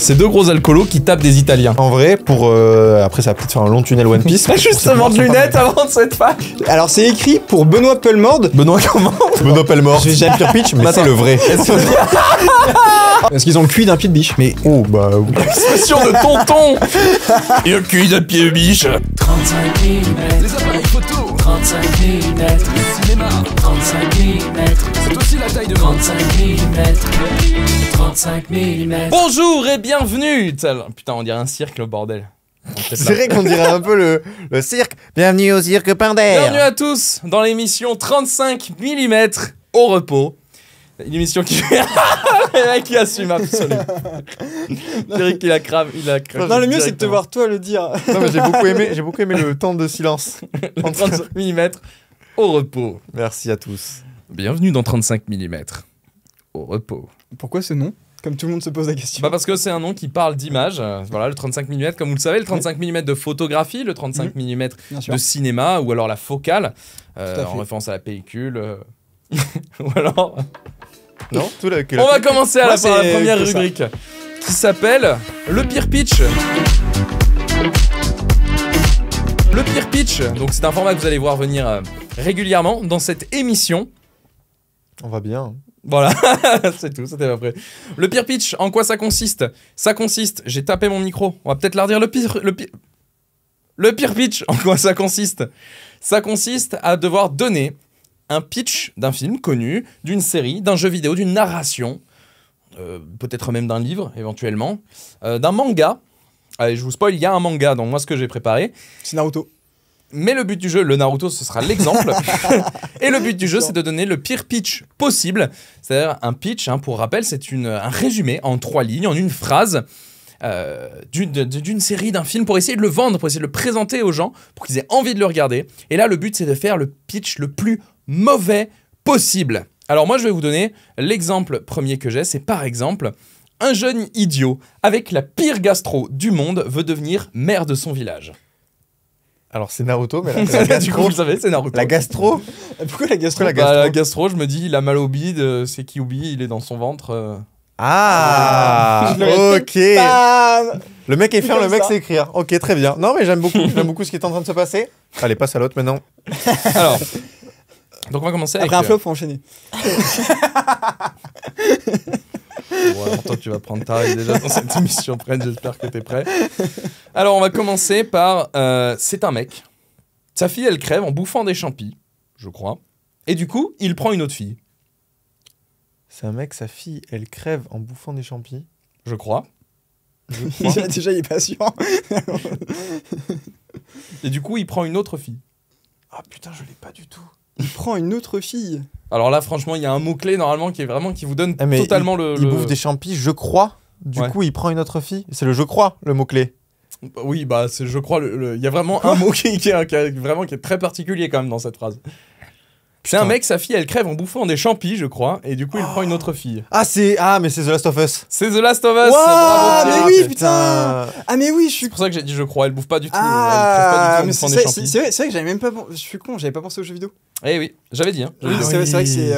C'est deux gros alcoolos qui tapent des Italiens. En vrai, pour. euh, après, ça va peut-être faire un long tunnel One Piece. Juste Justement de lunettes avant de cette fac. Alors c'est écrit pour Benoît Pelmord. Benoît, comment Benoît Pelmord. J'ai un pire pitch, mais c'est le vrai. est Parce qu'ils ont le cuit d'un pied de biche. Mais oh, bah. oui. Expression de tonton Et le cuit d'un pied de biche 35 mm. Des appareils photo, 35 mm. le cinéma, 35 mm. C'est aussi la taille de 35 mm. 35 mm. Bonjour et bienvenue Putain, on dirait un cirque, au bordel. C'est vrai qu'on dirait un peu le, cirque. Bienvenue au cirque Pinder. Bienvenue à tous dans l'émission 35 mm au repos. Une émission qui. le mec, il assume absolument. il a crave. Il a crave non, le mieux, c'est de te voir toi le dire. non, mais j'ai beaucoup, aimé, j'ai beaucoup aimé le temps de silence. 35 mm au repos. Merci à tous. Bienvenue dans 35 mm au repos. Pourquoi ce nom comme tout le monde se pose la question. Bah parce que c'est un nom qui parle d'image. Euh, voilà, le 35 mm, comme vous le savez, le 35 mm de photographie, le 35 mm de cinéma, ou alors la focale, euh, en référence à la pellicule. Euh, ou alors. Non Tout On va commencer à la, par la première rubrique qui s'appelle le pire pitch. Le pire pitch, donc c'est un format que vous allez voir venir régulièrement dans cette émission. On va bien. Voilà, c'est tout, c'était pas Le pire pitch, en quoi ça consiste Ça consiste, j'ai tapé mon micro, on va peut-être leur le pire... Le pire... Le pire pitch, en quoi ça consiste Ça consiste à devoir donner un pitch d'un film connu, d'une série, d'un jeu vidéo, d'une narration, euh, peut-être même d'un livre éventuellement, euh, d'un manga. Allez, je vous spoil, il y a un manga, donc moi ce que j'ai préparé. C'est Naruto. Mais le but du jeu, le Naruto, ce sera l'exemple. et le but du jeu, c'est de donner le pire pitch possible. C'est-à-dire un pitch, hein, pour rappel, c'est un résumé en trois lignes, en une phrase. Euh, d'une série, d'un film, pour essayer de le vendre, pour essayer de le présenter aux gens, pour qu'ils aient envie de le regarder. Et là, le but, c'est de faire le pitch le plus mauvais possible. Alors moi, je vais vous donner l'exemple premier que j'ai, c'est par exemple, un jeune idiot avec la pire gastro du monde veut devenir maire de son village. Alors c'est Naruto, mais la, gastro, du coup, vous le savez, c'est Naruto. La gastro. Pourquoi la gastro, la bah, gastro je me dis, il a mal au bide, euh, c'est oublie, il est dans son ventre. Euh. Ah, ok. Le mec est fier, le mec s'écrire. Ok, très bien. Non, mais j'aime beaucoup, j'aime beaucoup ce qui est en train de se passer. Allez, passe à l'autre maintenant. Alors, donc on va commencer avec. Après un euh, flop, faut enchaîner. Bon, alors toi, tu vas prendre ta règle déjà dans cette émission, Prenne. j'espère que t'es prêt. Alors, on va commencer par. Euh, c'est un mec. Sa fille, elle crève en bouffant des champis, je crois. Et du coup, il prend une autre fille, C'est un mec, sa fille, elle crève en bouffant des champis. je crois. Je crois. Déjà, il est patient Et du coup, il prend une autre fille. Ah putain, je l'ai pas du tout il prend une autre fille. Alors là, franchement, il y a un mot-clé normalement qui est vraiment qui vous donne eh, totalement le, Il bouffe des champis, je crois. Du coup, il prend une autre fille. C'est le je crois, le mot-clé. Bah oui, bah, c'est je crois, il y a vraiment un mot qui, qui, vraiment, qui est très particulier quand même dans cette phrase. C'est un mec, sa fille, elle crève en bouffant des champis, je crois, et du coup, il prend une autre fille. Ah, c'est. Ah, mais c'est The Last of Us. C'est The Last of Us Ah, mais oui, putain. Ah, mais oui, je suis. C'est pour ça que j'ai dit, je crois, elle bouffe pas du tout. Ah, elle pas du ah, tout, C'est vrai, que j'avais même pas. Je suis con, j'avais pas pensé aux jeux vidéo. Eh oui, j'avais dit, hein. c'est vrai, que c'est.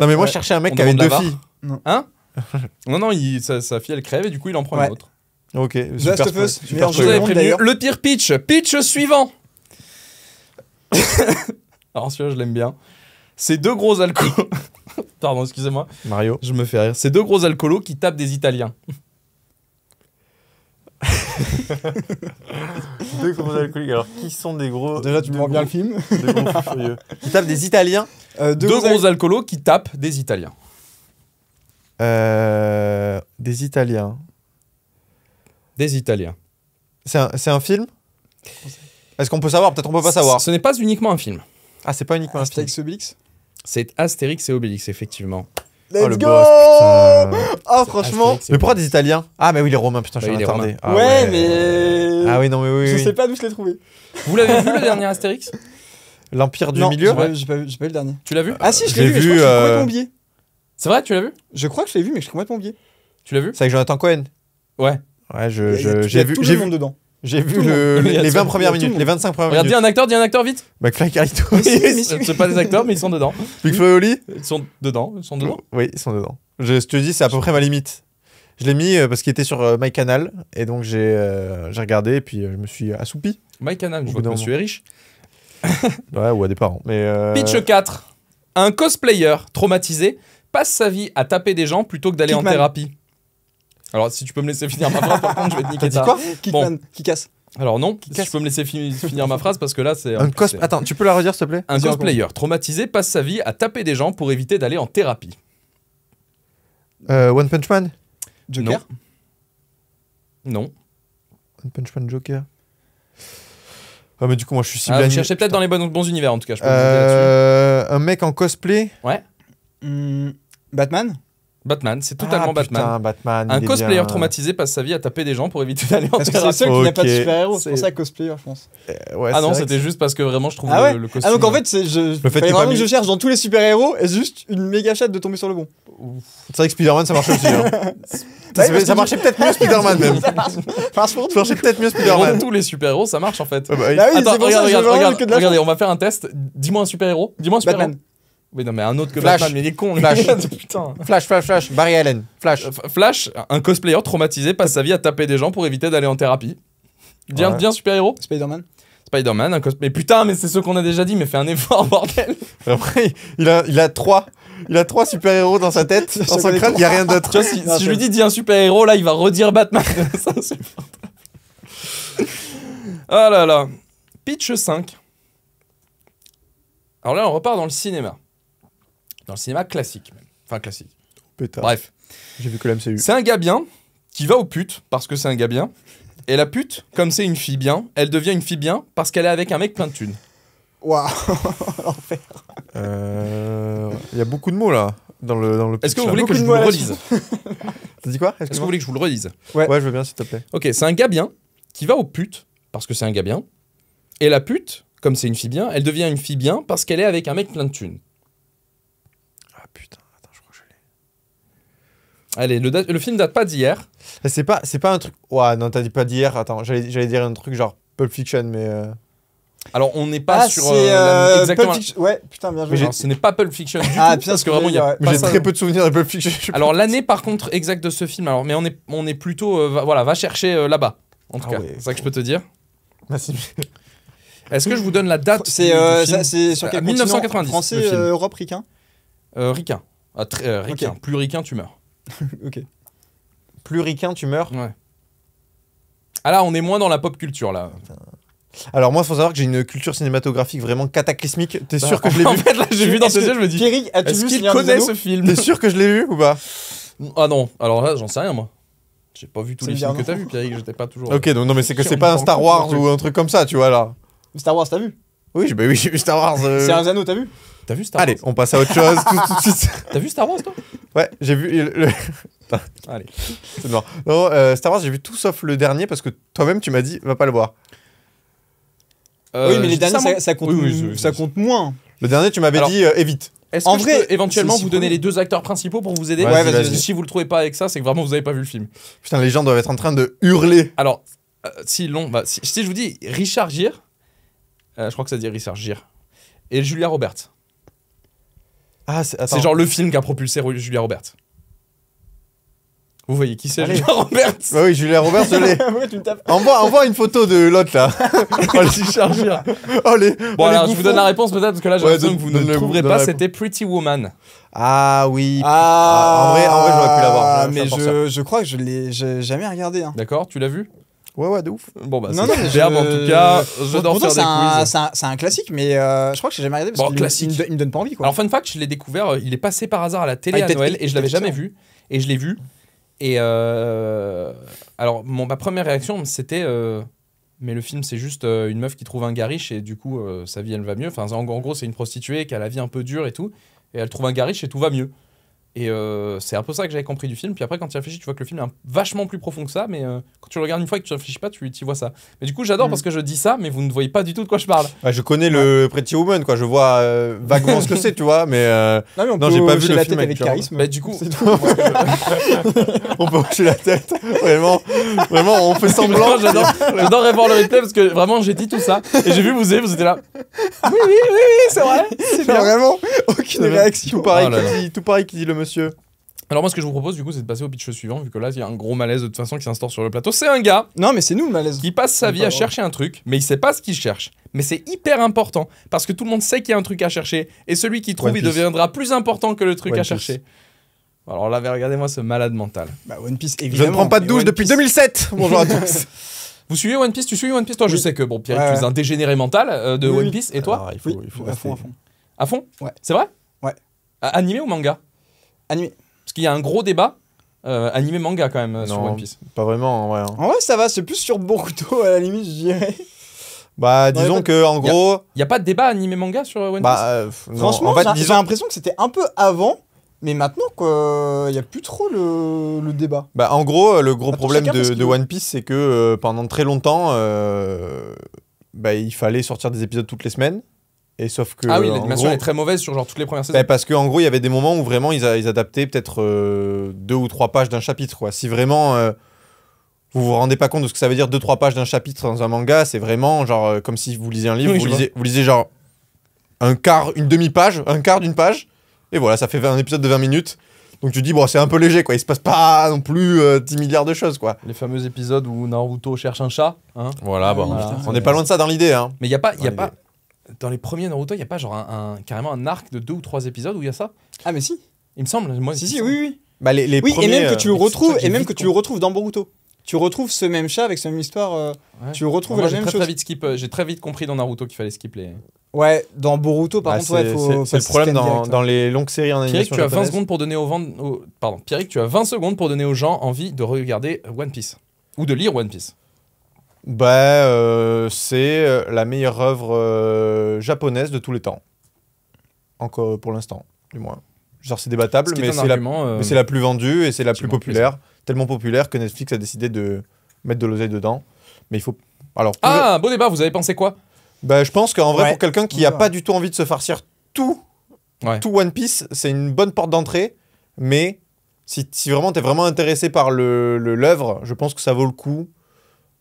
Non, mais moi, je cherchais un mec qui avait deux filles. Hein Non, non, il, sa, fille, elle crève, et du coup, il en prend une autre. Ok, The Last of Us, Le pire pitch, pitch suivant Alors celui-là, je l'aime bien. Ces deux gros alcoolos. Pardon, excusez-moi. Mario. Je me fais rire. Ces deux gros alcoolos qui tapent des Italiens. deux gros alcooliques. Alors, qui sont des gros. Déjà, tu me bien le film. Des gros furieux. Qui tapent des Italiens. Euh, deux, gros, gros alcoolos qui tapent des Italiens. Euh, des Italiens. Des Italiens. C'est un, un film Est-ce qu'on peut savoir Peut-être on peut pas savoir. Ce n'est pas uniquement un film. Ah, c'est pas uniquement Astérix et Obélix C'est Astérix et Obélix, effectivement. Let's oh, go Oh Ah, franchement. mais pourquoi des Italiens Ah, mais oui, les Romains, putain, j'ai je suis ouais, mais. Ah, oui, non, mais oui. Je sais pas d'où je l'ai trouvé. Vous l'avez vu le dernier Astérix L'Empire du non, Milieu J'ai pas, pas, pas, vu le dernier. Tu l'as vu Ah, si, je l'ai vu, mais je crois que je euh, complètement C'est vrai, tu l'as vu Je crois que je l'ai vu, mais je suis complètement oublié. Tu l'as vu C'est avec Jonathan Cohen Ouais. Ouais, j'ai vu. J'ai vu dedans. J'ai vu les, 20 premières minutes, les 25 premières minutes. Regarde, dis un acteur, dis un acteur vite. McFly ne C'est pas des acteurs, mais ils sont dedans. Big Oli Ils sont dedans. Ils sont dedans Oui, ils sont dedans. Je, te dis, c'est à peu près ma limite. Je l'ai mis euh, parce qu'il était sur euh, My Canal et donc euh, j'ai regardé et puis je me suis assoupi. My Canal, je vois que monsieur est riche. ouais, ou à des parents. Mais Pitch 4. Un cosplayer traumatisé passe sa vie à taper des gens plutôt que d'aller en thérapie. Alors, si tu peux me laisser finir ma phrase, par contre, je vais te niquer ta. quoi qui, bon. qui casse alors non, si tu peux me laisser finir ma phrase parce que là c'est... Un Attends, tu peux la redire s'il te plaît Un cosplayer traumatisé passe sa vie à taper des gens pour éviter d'aller en thérapie. Euh, One Punch Man Joker Non. One Punch Man Joker. Ah mais du coup moi je suis ah, ciblé. Ah, je cherchais peut-être dans les bons, bons, univers en tout cas. euh, un mec en cosplay Ouais. Hmm, Batman Batman, c'est ah, totalement ah, putain, Batman. Un cosplayer traumatisé passe sa vie à taper des gens pour éviter d'aller en Parce c'est le seul qu'il n'a pas de super-héros, c'est pour ça cosplayer, je pense. Eh, ah non, c'était juste parce que vraiment je trouve ah le, le, ah, costume. Ah donc en euh, fait, je, le fait vraiment que je cherche dans tous les super-héros et juste une méga chatte de tomber sur le bon. C'est vrai que Spider-Man ça marche aussi. Hein. ça, marchait peut-être mieux Spider-Man même. ça marche, marchait peut-être mieux Spider-Man. Tous les super-héros ça marche en fait. Bah bah Attends, regarde, regarde, regardez, on va faire un test. Dis-moi un super-héros. Dis-moi un super-héros. Oui, non, mais un autre que Flash. Batman, mais il est con, Flash. Flash, Flash, Flash, Barry Allen, Flash. Euh, Flash, un cosplayer traumatisé passe sa vie à taper des gens pour éviter d'aller en thérapie. Bien, bien super-héros. Spider-Man Spider-Man, un Mais putain, mais c'est ce qu'on a déjà dit, mais fais un effort, bordel Après, il a, il a trois. Il a trois super-héros dans sa tête, dans son crâne, il n'y a rien d'autre. si, je lui dis dis un super-héros, là, il va redire Batman. oh là là. Pitch 5. Alors là, on repart dans le cinéma. Dans le cinéma classique, même. Enfin, classique. Bref. J'ai vu que MCU. C'est un gars bien qui va aux putes parce que c'est un gars bien. Et la pute, comme c'est une fille bien, elle devient une fille bien parce qu'elle est avec un mec plein de thunes. Waouh, l'enfer. Il euh, y a beaucoup de mots là dans le dans le. Est-ce que vous voulez que je vous le relise T'as dit quoi Est-ce que vous voulez que je vous le relise ouais. je veux bien s'il te plaît. Ok, c'est un gars bien qui va aux putes parce que c'est un gars bien. Et la pute, comme c'est une fille bien, elle devient une fille bien parce qu'elle est avec un mec plein de thunes. Allez, le, le film date pas d'hier. C'est pas, c'est pas un truc. Ouais, non, t'as dit pas d'hier. Attends, j'allais dire un truc genre Pulp Fiction, mais. Euh. Alors, on n'est pas ah, sur. Euh, euh, Pulp Ouais, putain, bien joué. ce n'est pas Pulp Fiction. Du ah, putain, parce que vraiment, J'ai très peu de souvenirs de Pulp Fiction. Alors, l'année, par contre, exacte de ce film. Alors, mais on est, on est plutôt. voilà, va chercher là-bas. En tout ah cas, c'est ça que je peux te dire. Bah, Merci. Est-ce que je vous donne la date C'est sur bah, quel 1990. Français, Europe, Riquin Riquin, Riquin. Plus Riquin tu meurs. ok. Plus ricain, tu meurs Ouais. Ah là, on est moins dans la pop culture, là. Alors moi, faut savoir que j'ai une culture cinématographique vraiment cataclysmique. T'es bah, sûr que je l'ai vu En fait, là, j'ai vu dans ses yeux, je me dis. as-tu vu qu'il connaît ce film T'es sûr que je l'ai vu ou pas Ah non. Alors là, j'en sais rien moi. J'ai pas vu tous les films que t'as vu, Pierre, J'étais pas toujours. Ok, non, mais c'est que c'est pas un Star Wars ou un truc comme ça, tu vois là. Star Wars, t'as vu Oui, bah oui, Star Wars. C'est un anneau, t'as vu T'as vu Star Wars Allez, on passe à autre chose. T'as vu Star Wars toi Ouais, j'ai vu. Le... Allez, c'est mort. Non, euh, Star Wars, j'ai vu tout sauf le dernier parce que toi-même, tu m'as dit, va pas le voir. Euh, oui, mais les derniers, ça, compte, moins. Le dernier, tu m'avais dit, euh, évite. Est-ce en vrai, je peux éventuellement vous donner les deux acteurs principaux pour vous aider ouais, vas-y, Si vous le trouvez pas avec ça, c'est que vraiment vous avez pas vu le film. Putain, les gens doivent être en train de hurler. Alors, si long, bah, si, je vous dis Richard Gere, je crois que ça dit Richard Gere et Julia Roberts. Ah, c'est genre le film qui a propulsé Julia Roberts. Vous voyez qui c'est Julia Roberts bah Oui, Julia Roberts, je l'ai. Envoie, envoie une photo de l'autre là. on va oh, oh, je vous donne la réponse peut-être parce que là j'ai ouais, l'impression que vous ne trouverez pas. C'était Pretty Woman. Ah oui. Ah, ah, en vrai, en vrai j'aurais pu l'avoir. Ah, mais je, je, crois que je l'ai jamais regardé. Hein. D'accord, tu l'as vu Ouais, ouais, de ouf. Bon, bah, c'est en tout cas. Je un, C'est un, classique, mais euh, je crois que j'ai jamais regardé parce bon, me, me, donne pas envie. Quoi. Alors, fun fact, je l'ai découvert, euh, il est passé par hasard à la télé ah, à Noël et je l'avais jamais vu. Et je l'ai vu. Et euh, alors, mon, ma première réaction, c'était. mais le film, c'est juste une meuf qui trouve un gars riche et du coup, sa vie, elle va mieux. Enfin, en, gros, c'est une prostituée qui a la vie un peu dure et tout. Et elle trouve un gars et tout va mieux. Et euh, c'est un peu ça que j'avais compris du film. Puis après, quand tu réfléchis, tu vois que le film est vachement plus profond que ça. Mais euh, quand tu le regardes une fois et que tu réfléchis pas, tu y vois ça. Mais du coup, j'adore mm. parce que je dis ça, mais vous ne voyez pas du tout de quoi je parle. je connais le Pretty Woman, quoi. Je vois euh, vaguement ce que c'est, tu vois. Mais non, j'ai pas vu le film avec, le charisme. Bah, du coup, on peut hocher la tête. Vraiment, vraiment, on fait semblant. j'adore revoir le replay parce que vraiment, j'ai dit tout ça et j'ai vu vous vous étiez là. Oui, oui, oui, c'est vrai. C'est vraiment aucune réaction. Oh tout pareil qui dit le monsieur. Alors moi ce que je vous propose du coup c'est de passer au pitch suivant vu que là il y a un gros malaise de toute façon qui s'instaure sur le plateau. C'est un gars Non mais c'est nous le malaise. qui passe sa vie à chercher un truc mais il sait pas ce qu'il cherche. Mais c'est hyper important parce que tout le monde sait qu'il y a un truc à chercher et celui qui trouve il deviendra plus important que le truc à chercher. Alors là regardez-moi ce malade mental. Bah One Piece Je ne prends pas de douche depuis 2007. Bonjour à tous. Vous suivez One Piece Tu suives One Piece toi Je sais que bon Pierre tu es un dégénéré mental euh, de One Piece et toi il faut, à fond, à fond. Ouais. C'est vrai Ouais. Animé ou manga animé. Parce qu'il y a un gros débat euh, animé manga quand même euh, sur One Piece. Pas vraiment, en vrai. Hein. En vrai, ça va, c'est plus sur Boruto, à la limite, je dirais. Bah, disons que, en gros. Il n'y a pas de débat animé manga sur euh, One bah, Piece Franchement, j'ai- l'impression que c'était un peu avant, mais maintenant, il n'y a plus trop le, le débat. Bah, en gros, le gros problème de, One Piece, c'est que pendant très longtemps, bah, il fallait sortir des épisodes toutes les semaines. Et sauf que. Ah oui, l'animation est très mauvaise sur genre toutes les premières saisons. Bah, parce qu'en gros, il y avait des moments où vraiment ils, adaptaient peut-être euh, deux ou trois pages d'un chapitre. Quoi. Si vraiment vous euh, vous vous rendez pas compte de ce que ça veut dire deux trois pages d'un chapitre dans un manga, c'est vraiment genre euh, comme si vous lisez un livre, vous, lisez, vous, lisez, genre un quart, une demi-page, un quart d'une page, et voilà, ça fait un épisode de 20 minutes. Donc tu dis, bon, c'est un peu léger, quoi. Il se passe pas non plus 10 milliards de choses, quoi. Les fameux épisodes où Naruto cherche un chat. Hein. voilà, ah bon. On n'est pas loin de ça dans l'idée, hein. Mais il n'y a pas. Y a pas dans les premiers Naruto, il n'y a pas genre un, carrément un arc de deux ou trois épisodes où il y a ça Ah, mais si Il me semble, moi. Si, si, oui, oui. Bah, les, oui, et même que tu le euh, retrouves, et même que tu le retrouves dans Boruto. Tu retrouves ce même chat avec cette même histoire. Euh, tu le retrouves la même très, chose. vite skip. Euh, j'ai très vite compris dans Naruto qu'il fallait skipper Ouais, dans Boruto, par bah, contre, C'est le problème dans, hein. les longues séries en animation. tu as 20 secondes pour donner Pierrick, tu as 20 secondes pour donner aux gens envie de regarder One Piece ou de lire One Piece bah, C'est euh, la meilleure œuvre euh, japonaise de tous les temps. Encore pour l'instant, du moins. Genre, c'est débattable, mais c'est la, plus vendue et c'est la plus populaire. Tellement populaire que Netflix a décidé de mettre de l'oseille dedans. Mais il faut. Alors, ah, bon débat, vous avez pensé quoi bah, Je pense qu'en vrai, pour quelqu'un qui n'a pas du tout envie de se farcir tout, tout One Piece, c'est une bonne porte d'entrée. Mais si, si vraiment tu vraiment intéressé par l'œuvre, le, je pense que ça vaut le coup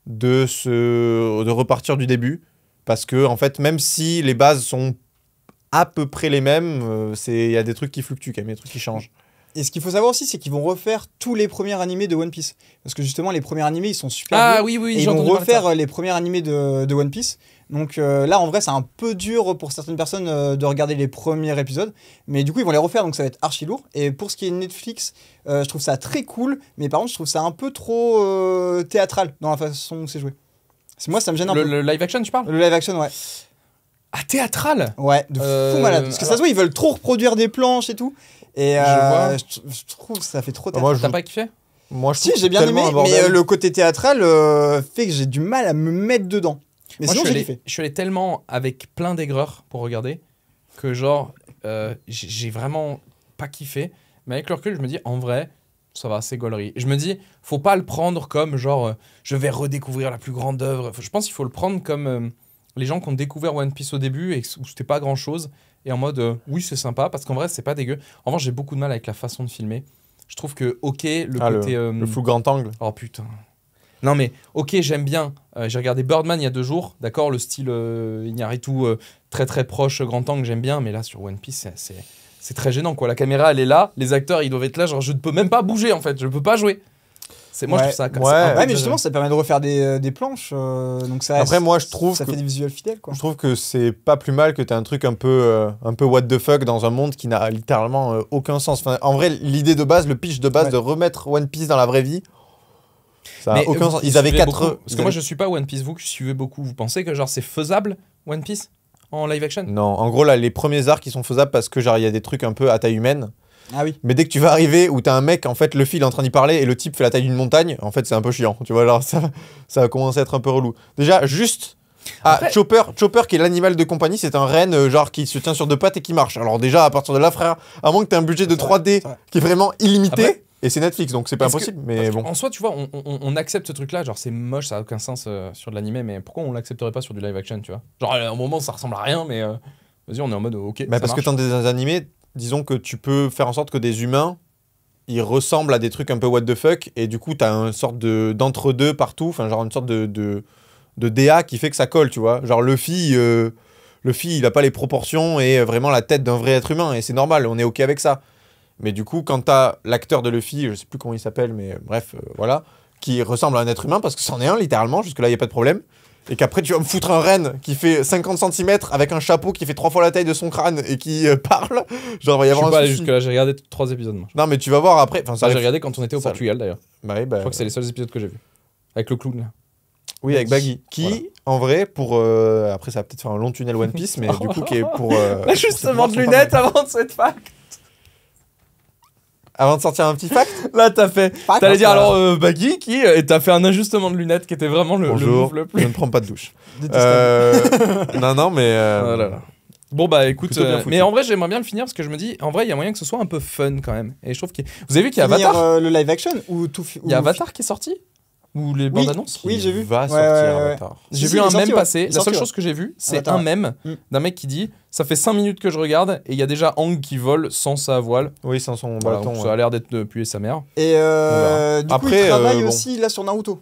de, se, de repartir du début. Parce que, en fait, même si les bases sont à peu près les mêmes, euh, il y a des trucs qui fluctuent quand même, des trucs qui changent. Et ce qu'il faut savoir aussi, c'est qu'ils vont refaire tous les premiers animés de One Piece. Parce que justement, les premiers animés, ils sont super. Ah oui, oui, ils vont refaire euh, les premiers animés de, de One Piece. Donc euh, là, en vrai, c'est un peu dur pour certaines personnes euh, de regarder les premiers épisodes. Mais du coup, ils vont les refaire, donc ça va être archi lourd. Et pour ce qui est Netflix, euh, je trouve ça très cool. Mais par contre, je trouve ça un peu trop théâtral dans la façon où c'est joué. Moi, ça me gêne un peu. Le live action, tu parles Le live action, ouais. Ah, théâtral Ouais, de fou malade. Parce que ça se voit, ils veulent trop reproduire des planches et tout. Et je, vois. Je, trouve que ça fait trop théâtral. T'as pas kiffé moi, je si, j'ai bien aimé, mais le côté théâtral fait que j'ai du mal à me mettre dedans. Moi, je, suis allé, tellement avec plein d'aigreur pour regarder que, genre, euh, j'ai vraiment pas kiffé. Mais avec le recul, je me dis, en vrai, ça va, c'est gaulerie. Je me dis, faut pas le prendre comme, genre, euh, je vais redécouvrir la plus grande œuvre. Je pense qu'il faut le prendre comme euh, les gens qui ont découvert One Piece au début et où c'était pas grand chose. Et en mode, oui, c'est sympa, parce qu'en vrai, c'est pas dégueu. En revanche, j'ai beaucoup de mal avec la façon de filmer. Je trouve que, ok, le ah, côté. le flou grand angle. Oh putain. Non, mais ok, j'aime bien. Euh, j'ai regardé Birdman il y a deux jours, d'accord Le style euh, euh, très très proche, grand angle, j'aime bien. Mais là, sur One Piece, c'est très gênant, quoi. La caméra, elle est là, les acteurs, ils doivent être là. Genre, je ne peux même pas bouger, en fait. Je ne peux pas jouer. C'est moi, je trouve ça comme Ouais, mais justement, ça permet de refaire des, euh, planches. donc ça, Après, moi, je trouve. Ça fait des visuels fidèles, quoi. Je trouve que c'est pas plus mal que tu un truc un peu, un peu what the fuck dans un monde qui n'a littéralement aucun sens. en vrai, l'idée de base, le pitch de base de remettre One Piece dans la vraie vie. Ça mais aucun sens. Ils avaient quatre. parce que moi, je suis pas One Piece. Vous, que je beaucoup, vous pensez que genre c'est faisable One Piece en live action Non, en gros, là, les premiers arcs, qui sont faisables parce que genre il y a des trucs un peu à taille humaine. Ah oui. Mais dès que tu vas arriver où t'as un mec, en fait, le fil est en train d'y parler et le type fait la taille d'une montagne, en fait, c'est un peu chiant. Tu vois, alors ça, ça va commencer à être un peu relou. Déjà, juste ah, Chopper, Chopper qui est l'animal de compagnie, c'est un renne euh, genre qui se tient sur deux pattes et qui marche. Alors déjà à partir de là frère, à moins que tu aies un budget de 3D qui est vraiment illimité. Et c'est Netflix, donc c'est pas impossible, mais bon. En soi, tu vois, on, accepte ce truc-là, genre c'est moche, ça a aucun sens euh, sur de l'animé, mais pourquoi on l'accepterait pas sur du live action, tu vois Genre à un moment, ça ressemble à rien, mais euh, vas-y, on est en mode ok. Mais bah, parce que dans des animés, disons que tu peux faire en sorte que des humains, ils ressemblent à des trucs un peu what the fuck, et du coup, t'as une sorte de d'entre-deux partout, enfin, genre une sorte de, de, de, DA qui fait que ça colle, tu vois. Genre Luffy. le euh, Luffy, il a pas les proportions et vraiment la tête d'un vrai être humain, et c'est normal, on est ok avec ça. Mais du coup, quand t'as l'acteur de Luffy, je sais plus comment il s'appelle, mais bref, euh, voilà, qui ressemble à un être humain, parce que c'en est un littéralement, jusque-là, il n'y a pas de problème. Et qu'après, tu vas me foutre un renne qui fait 50 cm avec un chapeau qui fait trois fois la taille de son crâne et qui euh, parle. Genre, il y avoir je jusque-là, j'ai regardé trois épisodes. moi. Non, mais tu vas voir après. Enfin, ça, j'ai regardé quand on était au Portugal d'ailleurs. Bah bah, Je crois que c'est les seuls épisodes que j'ai vus. Avec le clown Oui, avec Baggy. Qui, en vrai, pour. Euh, après, ça va peut-être faire un long tunnel One Piece, mais du coup, qui est pour. Justement de lunettes avant de cette fac. Avant de sortir un petit fact Là, t'as fait. T'allais dire alors euh, Baggy qui. Euh, et t'as fait un ajustement de lunettes qui était vraiment le, Bonjour, le, plus. Je ne prends pas de douche. Euh, non, non, mais. Euh, ah bon bah écoute, mais en vrai j'aimerais bien le finir parce que je me dis, en vrai il y a moyen que ce soit un peu fun quand même. Et je trouve que vous avez vu qu'il y a Avatar, le live action ou tout. Il y a Avatar qui est sorti ou les bandes annonces Oui, j'ai vu. va sortir ouais, retard J'ai vu un même mème passer. La seule chose que j'ai vu, c'est un même mm. d'un mec qui dit Ça fait 5 minutes que je regarde et il y a déjà Hang qui vole sans sa voile. Oui, sans son bâton. ça a l'air d'être puer sa mère. Et euh, du Après, coup, il euh, travaille aussi là sur Naruto.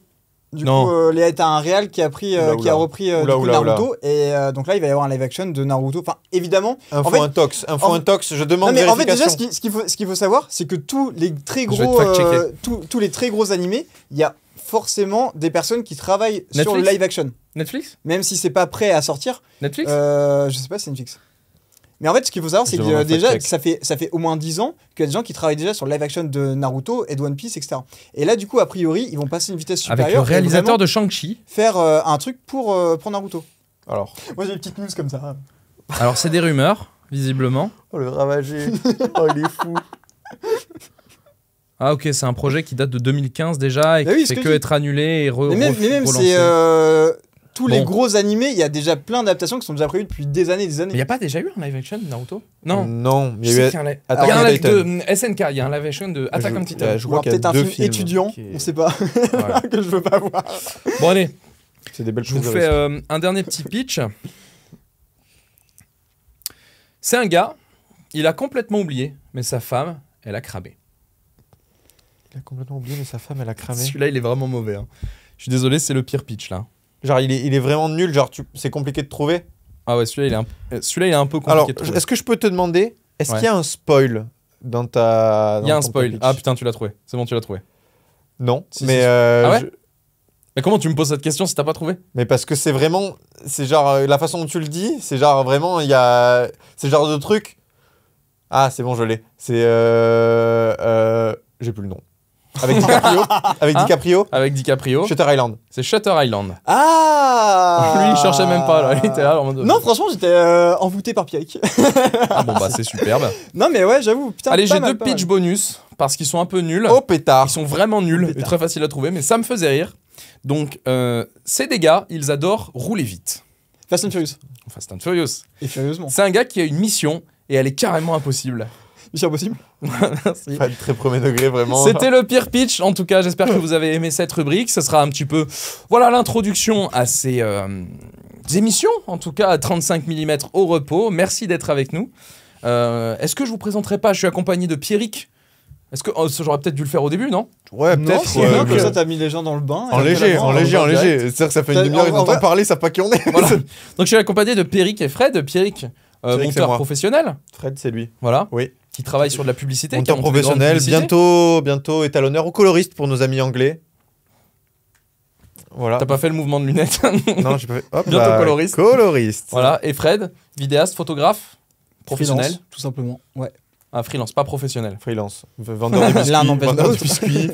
Du coup coup, euh, été un réal qui a pris, euh, qui a repris coup, Naruto, et donc là, il va y avoir un live action de Naruto. Enfin, évidemment. Info en intox, info en... intox. Je demande. Non, mais en fait, déjà, ce qu'il faut, faut, savoir, c'est que tous les très gros, tous les très gros animés, il y a forcément des personnes qui travaillent sur le live action. Netflix Même si c'est pas prêt à sortir. Netflix euh, Je sais pas, c'est Netflix. Mais en fait, ce qu'il faut savoir, c'est que euh, déjà, ça fait, ça fait au moins 10 ans qu'il y a des gens qui travaillent déjà sur le live action de Naruto et de One Piece, etc. Et là, du coup, a priori, ils vont passer une vitesse supérieure. Avec le réalisateur de Shang-Chi. Faire euh, un truc pour, prendre Naruto. Alors. Moi, j'ai des petites news comme ça. Alors, c'est des rumeurs, visiblement. Oh, le ravagé. oh, il est fou. Ah ok, c'est un projet qui date de 2015 déjà et qui fait que, être annulé et re Mais même, c'est euh, tous les gros animés, il y a déjà plein d'adaptations qui sont déjà prévues depuis des années, des années. il n'y a pas déjà eu un live action de Naruto Non. Non, il y a eu un, live action de euh, SNK, il y a un live action de Attack on Titan. je peut-être un film étudiant, on ne sait pas, que je veux pas voir. Bon allez. Je vous fais euh, un dernier petit pitch. C'est un gars, il a complètement oublié, mais sa femme, elle a crabé complètement oublié, mais sa femme, elle a cramé. Celui-là, il est vraiment mauvais. Hein. Je suis désolé, c'est le pire pitch là. Genre, il est, il est vraiment nul, genre, c'est compliqué de trouver. Ah ouais, celui-là, il, un... Euh, celui il est un, peu compliqué. Alors, est-ce que je peux te demander, est-ce qu'il y a un spoil dans ta. il y a un spoil. Ah putain, tu l'as trouvé. C'est bon, tu l'as trouvé. Non, mais. Euh, ah mais comment tu me poses cette question si t'as pas trouvé Mais parce que c'est vraiment. C'est genre. Euh, la façon dont tu le dis, c'est genre vraiment. Il y a. C'est genre de truc. Ah, c'est bon, je l'ai. C'est. J'ai plus le nom. Avec DiCaprio. avec hein DiCaprio. Avec DiCaprio. Shutter Island. C'est Shutter Island. Ah Lui, il cherchait même pas, là. Il était là Non, euh, franchement, j'étais euh, envoûté par Pierre. Ah bon, bah, c'est superbe. non, mais ouais, j'avoue, putain. Allez, j'ai deux pitch bonus parce qu'ils sont un peu nuls. Oh pétard. Ils sont vraiment nuls oh, et très faciles à trouver, mais ça me faisait rire. Donc, euh, ces des gars, ils adorent rouler vite. Fast and Furious. Fast and Furious. Et furieusement. C'est un gars qui a une mission et elle est carrément impossible possible premier vraiment. C'était le pire pitch. En tout cas, j'espère que vous avez aimé cette rubrique. Ce sera un petit peu. Voilà l'introduction à ces euh, émissions, en tout cas à 35 mm au repos. Merci d'être avec nous. Euh, est-ce que je vous présenterai pas Je suis accompagné de Pierrick. Est-ce que oh, j'aurais peut-être dû le faire au début, non Ouais, peut-être. Euh, comme ça, t'as mis les gens dans le bain. En léger, en léger, en léger. cest à que ça fait une demi-heure, ils entendent parler, ça pas qui on est. Donc je suis accompagné de Pierrick et Fred. Pierrick, monteur professionnel. Fred, c'est lui. Voilà. Oui qui travaille sur de la publicité. monteur professionnel, bientôt, bientôt étalonneur ou coloriste pour nos amis anglais. Voilà. T'as pas fait le mouvement de lunettes Non, j'ai pas fait. Hop, bientôt coloriste. Coloriste. Voilà. Et Fred, vidéaste, photographe, professionnel. tout simplement. Ouais. Un ah, freelance, pas professionnel. Freelance. Vendeur de biscuits. de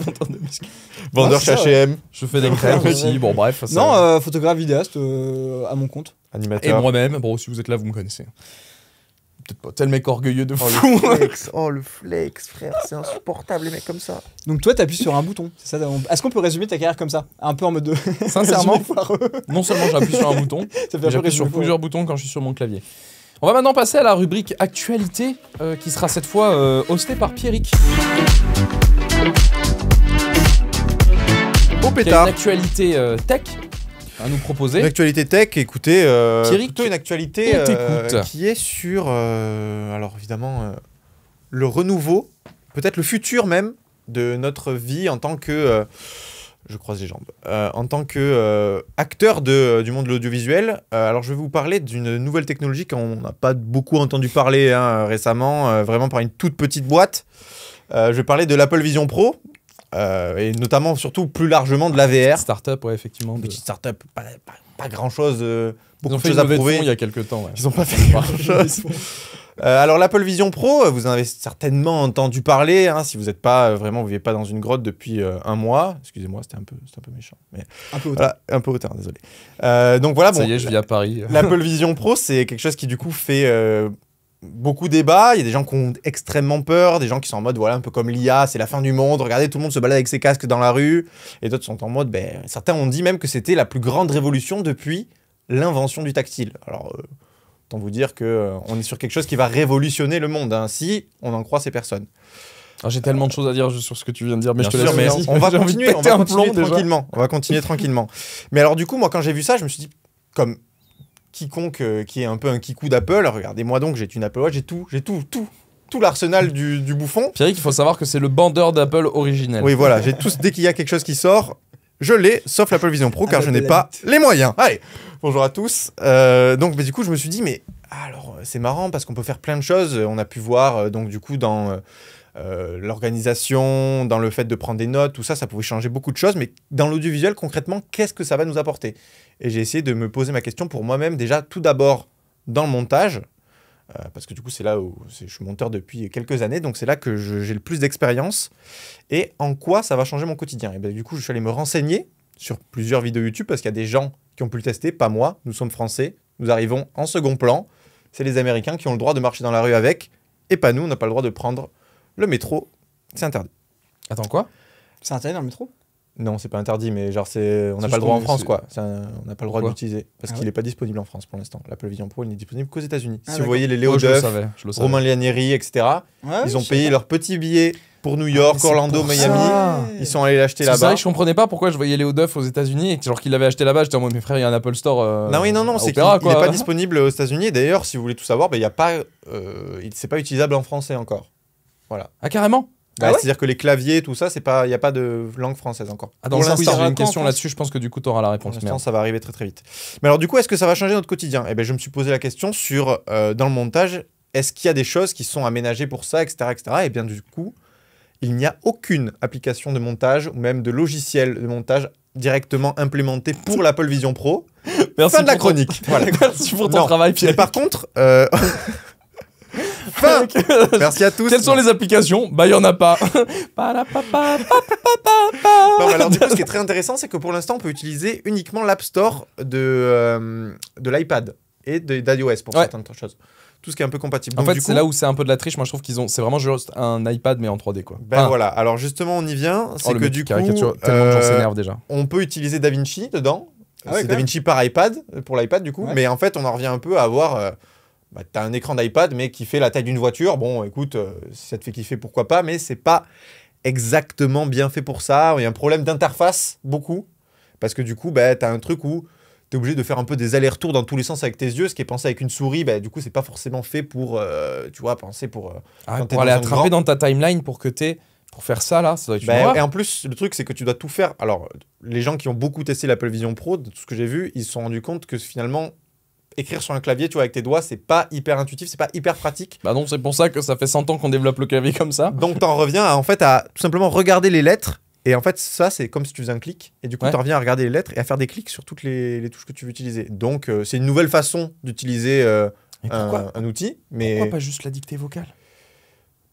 Vendeur ah, chez H&M. Je fais des crèmes aussi. Bon, bref. Ça... Non, euh, photographe, vidéaste, euh, à mon compte. Animateur. Et moi-même. Bon, si vous êtes là, vous me connaissez. Peut-être pas. T'es le mec orgueilleux de oh, flex, oh le flex, frère, c'est insupportable les mecs comme ça. Donc toi, t'appuies sur un bouton. C'est ça. Est-ce qu'on peut résumer ta carrière comme ça, un peu en mode de. Sincèrement, non seulement j'appuie sur un bouton, j'appuie sur plusieurs boutons quand je suis sur mon clavier. On va maintenant passer à la rubrique actualité, euh, qui sera cette fois euh, hostée par Pierrick. Au pétard. actualité euh, tech à nous proposer. L'actualité tech, écoutez, euh, plutôt une actualité euh, qui est sur, euh, alors évidemment, le renouveau, peut-être le futur même de notre vie en tant que, je croise les jambes, en tant que acteur de, du monde de l'audiovisuel. alors je vais vous parler d'une nouvelle technologie qu'on n'a pas beaucoup entendu parler hein, récemment, vraiment par une toute petite boîte. je vais parler de l'Apple Vision Pro. Euh, et notamment, surtout plus largement de la VR. Startup, ouais, effectivement. Petite start startup, pas, pas, grand chose, euh, Ils ont fait choses prouver. il y a quelques temps, Ils n'ont pas fait grand chose. Euh, alors l'Apple Vision Pro, vous en avez certainement entendu parler, hein, si vous n'êtes pas vraiment, vous vivez pas dans une grotte depuis un mois. Excusez-moi, c'était un peu, un peu méchant. Mais... Un peu voilà, un peu hauteur, désolé. donc voilà, bon. Ça y est, je vis à Paris. L'Apple Vision Pro, c'est quelque chose qui du coup fait beaucoup débats, il y a des gens qui ont extrêmement peur, des gens qui sont en mode, voilà, un peu comme l'IA, c'est la fin du monde, regardez, tout le monde se balade avec ses casques dans la rue, et d'autres sont en mode, ben, certains ont dit même que c'était la plus grande révolution depuis l'invention du tactile. Alors, euh, tant vous dire qu'on euh, est sur quelque chose qui va révolutionner le monde, hein, si on en croit ces personnes. Ah, j'ai tellement de choses à dire sur ce que tu viens de dire, mais je te on, va continuer, on va continuer tranquillement. On va continuer tranquillement. Mais alors du coup, moi, quand j'ai vu ça, je me suis dit, comme quiconque euh, qui est un peu un kikou d'Apple, regardez-moi donc, j'ai une Apple Watch, j'ai tout, j'ai tout, tout, tout l'arsenal du, bouffon. Pierrick, il faut savoir que c'est le bandeur d'Apple originel. Oui, voilà, j'ai tout. dès qu'il y a quelque chose qui sort, je l'ai, sauf l'Apple Vision Pro, ah, car je n'ai pas les moyens. Allez, bonjour à tous. Euh, donc, mais du coup, je me suis dit, mais alors, euh, c'est marrant parce qu'on peut faire plein de choses. On a pu voir, donc, du coup, dans. Euh, l'organisation, dans le fait de prendre des notes, tout ça, ça pouvait changer beaucoup de choses. Mais dans l'audiovisuel, concrètement, qu'est-ce que ça va nous apporter Et j'ai essayé de me poser ma question pour moi-même déjà, tout d'abord dans le montage, euh, parce que du coup, c'est là où je suis monteur depuis quelques années, donc c'est là que j'ai le plus d'expérience. Et en quoi ça va changer mon quotidien Et bien, du coup, je suis allé me renseigner sur plusieurs vidéos YouTube parce qu'il y a des gens qui ont pu le tester, pas moi. Nous sommes français, nous arrivons en second plan. C'est les Américains qui ont le droit de marcher dans la rue avec, et pas nous, on n'a pas le droit de prendre le métro, c'est interdit. Attends, quoi C'est interdit dans le métro Non, c'est pas interdit, mais genre, c'est, on n'a pas le droit en France, quoi. on n'a pas le droit d'utiliser. Parce ah qu'il n'est pas disponible en France pour l'instant. L'Apple Vision Pro, il n'est disponible qu'aux États-Unis. Ah, si vous voyez les Léo Duff, Romain Lianieri, etc., ils ont payé leur petit billet pour New York, ah, Orlando, Miami. Ils sont allés l'acheter là-bas. C'est vrai que je comprenais pas pourquoi je voyais Léo Duff aux États-Unis et genre qu'il l'avait acheté là-bas. J'étais en mode, mes frères, il y a un Apple Store. Euh, non, oui, non, non, c'est n'est pas disponible aux États-Unis. D'ailleurs, si vous voulez tout savoir, ben, il y pas, euh, pas utilisable en français encore. Voilà. Ah, carrément bah, ah C'est-à-dire que les claviers, tout ça, c'est pas, il n'y a pas de langue française encore. Ah, l'instant, j'ai une question là-dessus, je pense que du coup, tu auras la réponse. ça va arriver très très vite. Mais alors, du coup, est-ce que ça va changer notre quotidien Eh bien, je me suis posé la question sur, euh, dans le montage, est-ce qu'il y a des choses qui sont aménagées pour ça, etc. etc. Et eh bien, du coup, il n'y a aucune application de montage ou même de logiciel de montage directement implémenté pour l'Apple Vision Pro. Merci de la chronique. Merci pour ton travail, par contre, euh, Merci à tous. Quelles sont les applications Bah, il n'y en a pas. alors, du coup, ce qui est très intéressant, c'est que pour l'instant, on peut utiliser uniquement l'App Store de, euh, de l'iPad et d'iOS pour certaines choses tout ce qui est un peu compatible. En fait, c'est là où c'est un peu de la triche. Moi, je trouve qu'ils ont, c'est vraiment juste un iPad mais en 3D quoi. Ben voilà. Alors justement, on y vient. Oh, c'est que du coup, euh, déjà. On peut utiliser DaVinci dedans. Ah, c'est DaVinci par iPad pour l'iPad du coup. Mais en fait, on en revient un peu à avoir. Euh, bah, tu as un écran d'iPad, mais qui fait la taille d'une voiture. Bon, écoute, euh, si ça te fait kiffer, pourquoi pas, mais c'est pas exactement bien fait pour ça. Il y a un problème d'interface, beaucoup, parce que du coup, bah, tu as un truc où tu es obligé de faire un peu des allers-retours dans tous les sens avec tes yeux. Ce qui est pensé avec une souris, bah, du coup, c'est pas forcément fait pour, euh, tu vois, penser pour. pour euh, aller attraper dans ta timeline pour que tu Pour faire ça, là, bah, Et en plus, le truc, c'est que tu dois tout faire. Alors, les gens qui ont beaucoup testé l'Apple Vision Pro, de tout ce que j'ai vu, ils se sont rendus compte que finalement, écrire sur un clavier, tu vois, avec tes doigts, c'est pas hyper intuitif, c'est pas hyper pratique. Bah non, c'est pour ça que ça fait 100 ans qu'on développe le clavier comme ça. Donc t'en reviens en fait à tout simplement regarder les lettres. Et en fait, ça, c'est comme si tu faisais un clic. Et du coup, t'en tu reviens à regarder les lettres et à faire des clics sur toutes les, touches que tu veux utiliser. Donc, euh, c'est une nouvelle façon d'utiliser euh, un, outil. Mais... Pourquoi pas juste la dictée vocale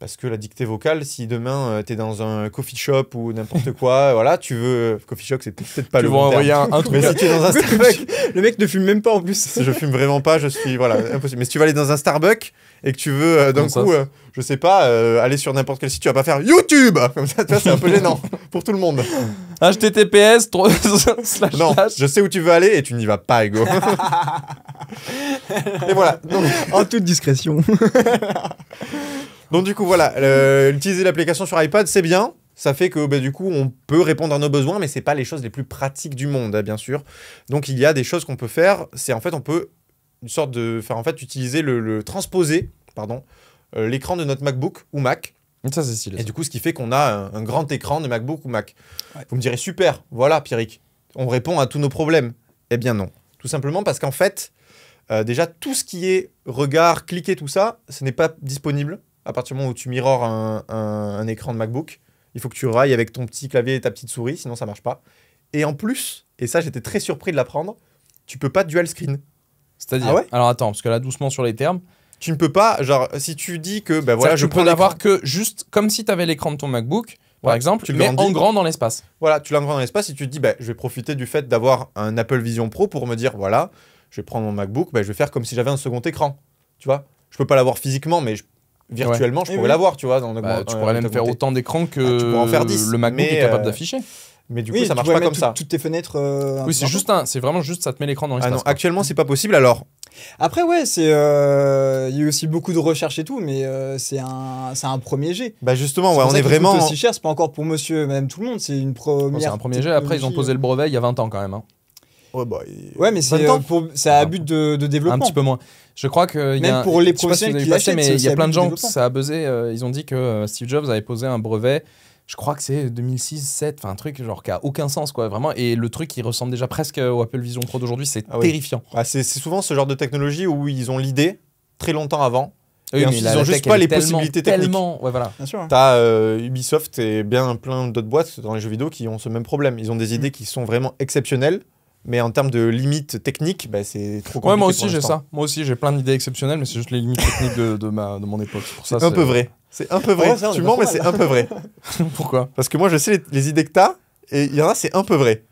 parce que la dictée vocale, si demain euh, tu es dans un coffee shop ou n'importe quoi, euh, voilà, tu veux. Euh, coffee shop, c'est peut-être pas le bon terme. un truc mais si tu es dans un Starbucks. le mec ne fume même pas en plus. je fume vraiment pas, je suis. Voilà, impossible. Mais si tu vas aller dans un Starbucks et que tu veux d'un coup, je sais pas, aller sur n'importe quel site, tu vas pas faire YouTube Comme ça, tu vois, c'est un peu gênant pour tout le monde. HTTPS, 3... Non, je sais où tu veux aller et tu n'y vas pas, Ego. et voilà. En toute discrétion. Donc du coup, voilà, euh, utiliser l'application sur iPad, c'est bien. Ça fait que bah, du coup, on peut répondre à nos besoins, mais c'est pas les choses les plus pratiques du monde, hein, bien sûr. Donc il y a des choses qu'on peut faire. C'est en fait, on peut une sorte de, faire en fait, utiliser le, transposer, pardon, euh, l'écran de notre MacBook ou Mac. Ça, c'est stylé. Et du coup, ce qui fait qu'on a un, grand écran de MacBook ou Mac. Vous me direz, super, voilà, Pierrick, on répond à tous nos problèmes. Eh bien non. Tout simplement parce qu'en fait, euh, déjà, tout ce qui est regard, cliquer, tout ça, ce n'est pas disponible à partir du moment où tu mirores un, écran de MacBook, il faut que tu railles avec ton petit clavier et ta petite souris, sinon ça marche pas. Et en plus, et ça j'étais très surpris de l'apprendre, tu peux pas dual screen. C'est-à-dire ah Alors attends, parce que là doucement sur les termes. Tu ne peux pas, genre, si tu dis que, bah, voilà, je peux l'avoir que juste comme si tu avais l'écran de ton MacBook, par exemple, tu mais en grand dans l'espace. Voilà, tu en grand dans l'espace et tu te dis, bah, je vais profiter du fait d'avoir un Apple Vision Pro pour me dire, voilà, je vais prendre mon MacBook, bah, je vais faire comme si j'avais un second écran. Tu vois Je peux pas l'avoir physiquement, mais je, virtuellement, je pourrais l'avoir, tu vois. Dans bah, tu pourrais même faire autant d'écrans que bah, en faire le MacBook est capable euh, d'afficher. Mais du coup, oui, ça marche pas comme ça. Toutes tes fenêtres. Euh, oui, c'est juste c'est vraiment juste, ça te met l'écran dans ah l'espace. actuellement, c'est pas possible. Alors. Après, ouais, c'est, euh, il y a aussi beaucoup de recherches et tout, mais c'est un, c'est un premier jet. Bah justement, ouais, on est vraiment. C'est aussi cher, c'est pas encore pour Monsieur, même tout le monde. C'est une première. Oh, c'est un premier jet. Après, ils ont hein. posé le brevet il y a 20 ans quand même. Hein. Bah, ouais, mais c'est pour, à ah. but de, de, développement. Un petit peu moins. Je crois que. Même y a, pour les professionnels qui mais il y a plein de gens qui ça a buzzé. Euh, ils ont dit que euh, Steve Jobs avait posé un brevet. Je crois que c'est 2006, 7, enfin un truc genre qui a aucun sens quoi vraiment et le truc qui ressemble déjà presque au Apple Vision Pro d'aujourd'hui, c'est ah terrifiant. Ah, c'est souvent ce genre de technologie où ils ont l'idée très longtemps avant ils n'ont juste pas les possibilités techniques. ouais, voilà. T'as as euh, Ubisoft et bien plein d'autres boîtes dans les jeux vidéo qui ont ce même problème. Ils ont des idées mm. qui sont vraiment exceptionnelles, mais en termes de limites techniques, bah, c'est trop compliqué. moi aussi j'ai ça. Moi aussi j'ai plein d'idées exceptionnelles, mais c'est juste les limites techniques de, ma, de mon époque. C'est un peu euh, vrai. C'est un peu vrai. tu mens, mais c'est un peu vrai. Pourquoi Parce que moi je sais les, idées que t'as, et il y en a, c'est un peu vrai.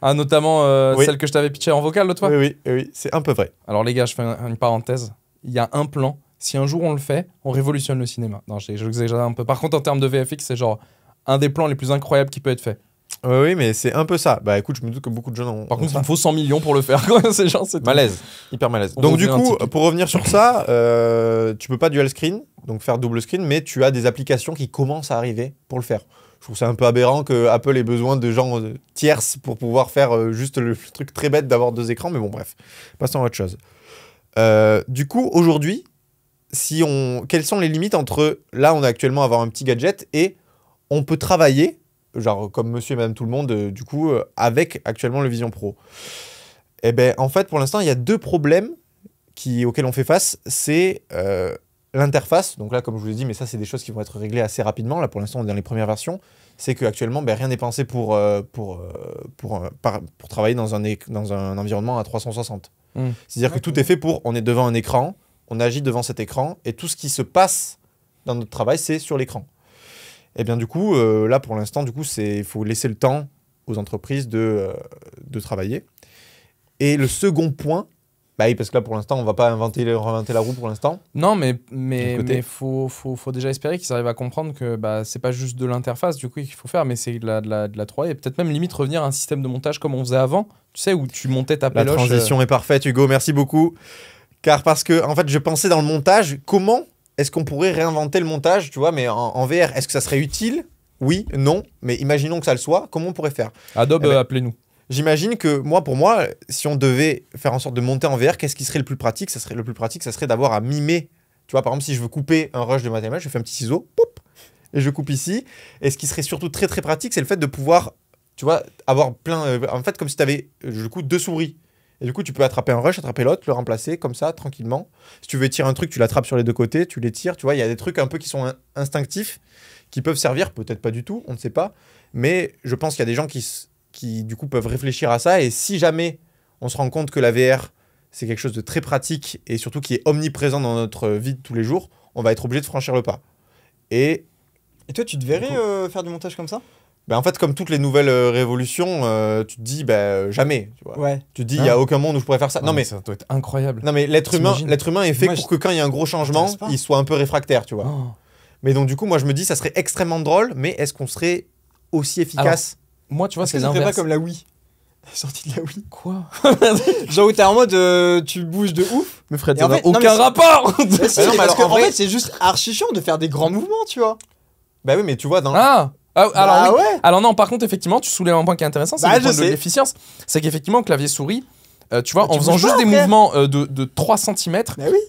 Ah, notamment euh, celle que je t'avais pitchée en vocal l'autre fois Oui, oui, oui c'est un peu vrai. Alors les gars, je fais une parenthèse. Il y a un plan. Si un jour on le fait, on révolutionne le cinéma. Non, j'exagère un peu. Par contre, en termes de VFX, c'est genre un des plans les plus incroyables qui peut être fait. Oui, mais c'est un peu ça. Bah écoute, je me doute que beaucoup de gens ont. Par contre, il me faut 100 millions pour le faire. ces gens c'est malaise, hyper malaise. donc du coup, pour revenir sur ça, euh, tu peux pas dual screen, donc faire double screen, mais tu as des applications qui commencent à arriver pour le faire. Je trouve ça un peu aberrant que Apple ait besoin de gens euh, tierces pour pouvoir faire euh, juste le truc très bête d'avoir deux écrans, mais bon, bref, passons à autre chose. du coup, aujourd'hui, si on, quelles sont les limites entre là, on a actuellement avoir un petit gadget et on peut travailler genre comme monsieur et madame tout le monde, euh, du coup, euh, avec actuellement le Vision Pro. et eh bien, en fait, pour l'instant, il y a deux problèmes qui, auxquels on fait face. C'est euh, l'interface. Donc là, comme je vous l'ai dit, mais ça, c'est des choses qui vont être réglées assez rapidement. Là, pour l'instant, on est dans les premières versions. C'est qu'actuellement, ben, rien n'est pensé pour, pour, pour, pour, travailler dans un, dans un environnement à 360. Hmm. C'est-à-dire que tout est fait pour, on est devant un écran, on agit devant cet écran, et tout ce qui se passe dans notre travail, c'est sur l'écran. Et eh bien du coup, euh, là pour l'instant, du coup, il faut laisser le temps aux entreprises de, euh, de travailler. Et le second point, bah parce que là, pour l'instant, on va pas inventer, inventer la roue pour l'instant. Non, mais mais, faut, faut, déjà espérer qu'ils arrivent à comprendre que bah, c'est pas juste de l'interface du coup qu'il faut faire, mais c'est de la, de la, de la 3 e. Peut-être même limite revenir à un système de montage comme on faisait avant, tu sais, où tu montais ta péloche. La euh, transition est parfaite, Hugo, merci beaucoup. Car parce que, en fait, je pensais dans le montage, comment est-ce qu'on pourrait réinventer le montage, tu vois, mais en, VR Est-ce que ça serait utile Oui, non, mais imaginons que ça le soit. Comment on pourrait faire Adobe, eh ben, euh, appelez-nous. J'imagine que moi, pour moi, si on devait faire en sorte de monter en VR, qu'est-ce qui serait le plus pratique Ça serait le plus pratique, ça serait d'avoir à mimer. Tu vois, par exemple, si je veux couper un rush de matériel, je fais un petit ciseau, et je coupe ici. Et ce qui serait surtout très très pratique, c'est le fait de pouvoir, tu vois, avoir plein, euh, en fait, comme si tu avais, euh, du coup, deux souris. Et du coup, tu peux attraper un rush, attraper l'autre, le remplacer comme ça, tranquillement. Si tu veux tirer un truc, tu l'attrapes sur les deux côtés, tu les tires. Tu vois, il y a des trucs un peu qui sont instinctifs, qui peuvent servir, peut-être pas du tout, on ne sait pas. Mais je pense qu'il y a des gens qui, qui, du coup, peuvent réfléchir à ça. Et si jamais on se rend compte que la VR, c'est quelque chose de très pratique et surtout qui est omniprésent dans notre vie de tous les jours, on va être obligé de franchir le pas. Et. Et toi, tu te verrais euh, faire du montage comme ça ben en fait, comme toutes les nouvelles euh, révolutions, euh, tu te dis ben, jamais. Tu, vois. tu te dis, il n'y hein a aucun monde où je pourrais faire ça. Non, mais, ça doit être incroyable. Non, mais l'être humain, l'être humain est fait pour que quand il y a un gros changement, il soit un peu réfractaire, tu vois. Oh. Mais donc, du coup, moi, je me dis, ça serait extrêmement drôle, mais est-ce qu'on serait aussi efficace Moi, tu vois, c'est l'inverse. pas comme la Wii. La sortie de la Wii. Quoi Genre où t'es en mode tu bouges de ouf. Mais Fred, fait, aucun rapport en, fait, c'est juste archi chiant de faire des grands mouvements, tu vois. Bah oui, mais tu vois, dans. Ah ah, bah alors, ouais. alors non, par contre, effectivement, tu soulèves un point qui est intéressant, c'est bah, le de l'efficience. C'est qu'effectivement, clavier-souris, euh, tu vois, bah, en faisant juste des mouvements euh, de, 3 cm,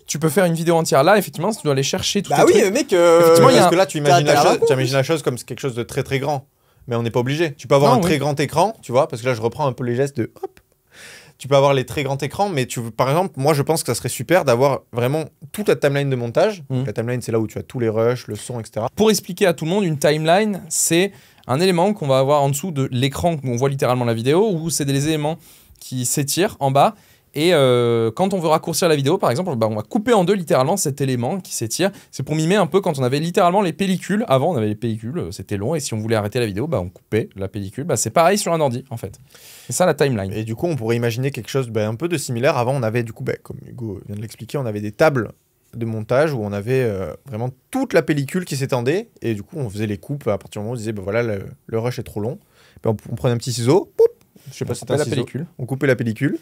tu peux faire une vidéo entière. Là, effectivement, tu dois aller chercher tout bah oui, mais mec, euh, parce que là, tu imagines, la, chose, tu imagines comme quelque chose de très très grand. Mais on n'est pas obligé. Tu peux avoir un très grand écran, tu vois, parce que là, je reprends un peu les gestes de hop, tu peux avoir les très grands écrans, mais tu, veux par exemple, moi je pense que ça serait super d'avoir vraiment toute la timeline de montage. Mmh. La timeline, c'est là où tu as tous les rushs, le son, etc. Pour expliquer à tout le monde, une timeline, c'est un élément qu'on va avoir en dessous de l'écran où on voit littéralement la vidéo, où c'est des éléments qui s'étirent en bas et euh, quand on veut raccourcir la vidéo, par exemple, bah, on va couper en deux littéralement cet élément qui s'étire. C'est pour mimer un peu quand on avait littéralement les pellicules. Avant, on avait les pellicules, euh, c'était long. Et si on voulait arrêter la vidéo, bah on coupait la pellicule. Bah c'est pareil sur un ordi, en fait. C'est ça la timeline. Et du coup, on pourrait imaginer quelque chose bah, un peu de similaire. Avant, on avait du coup, bah, comme Hugo vient de l'expliquer, on avait des tables de montage où on avait euh, vraiment toute la pellicule qui s'étendait. Et du coup, on faisait les coupes à partir du moment où on disait, voilà, le, rush est trop long. On, prenait un petit ciseau, je sais pas si On coupait la pellicule.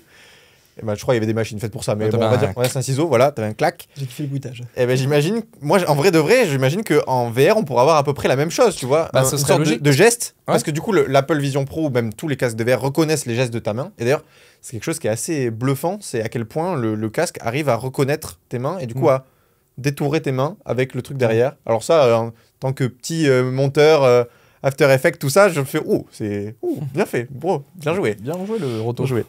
Eh ben, je crois qu'il y avait des machines faites pour ça, mais ah, on va dire, on a un ciseau, voilà, t'avais un clac. J'ai fait le boutage. Et eh ben j'imagine, moi en vrai de vrai, j'imagine qu'en VR on pourrait avoir à peu près la même chose, tu vois. Bah, un, ce de, de, geste. Parce que du coup, l'Apple Vision Pro ou même tous les casques de VR reconnaissent les gestes de ta main. Et d'ailleurs, c'est quelque chose qui est assez bluffant, c'est à quel point le, casque arrive à reconnaître tes mains et du coup mm. à détourer tes mains avec le truc mm. derrière. Alors ça, euh, en tant que petit euh, monteur. Euh, After Effects, tout ça, je me fais, oh, c'est, oh, bien fait, bro, bien joué. Bien joué le retour. joué.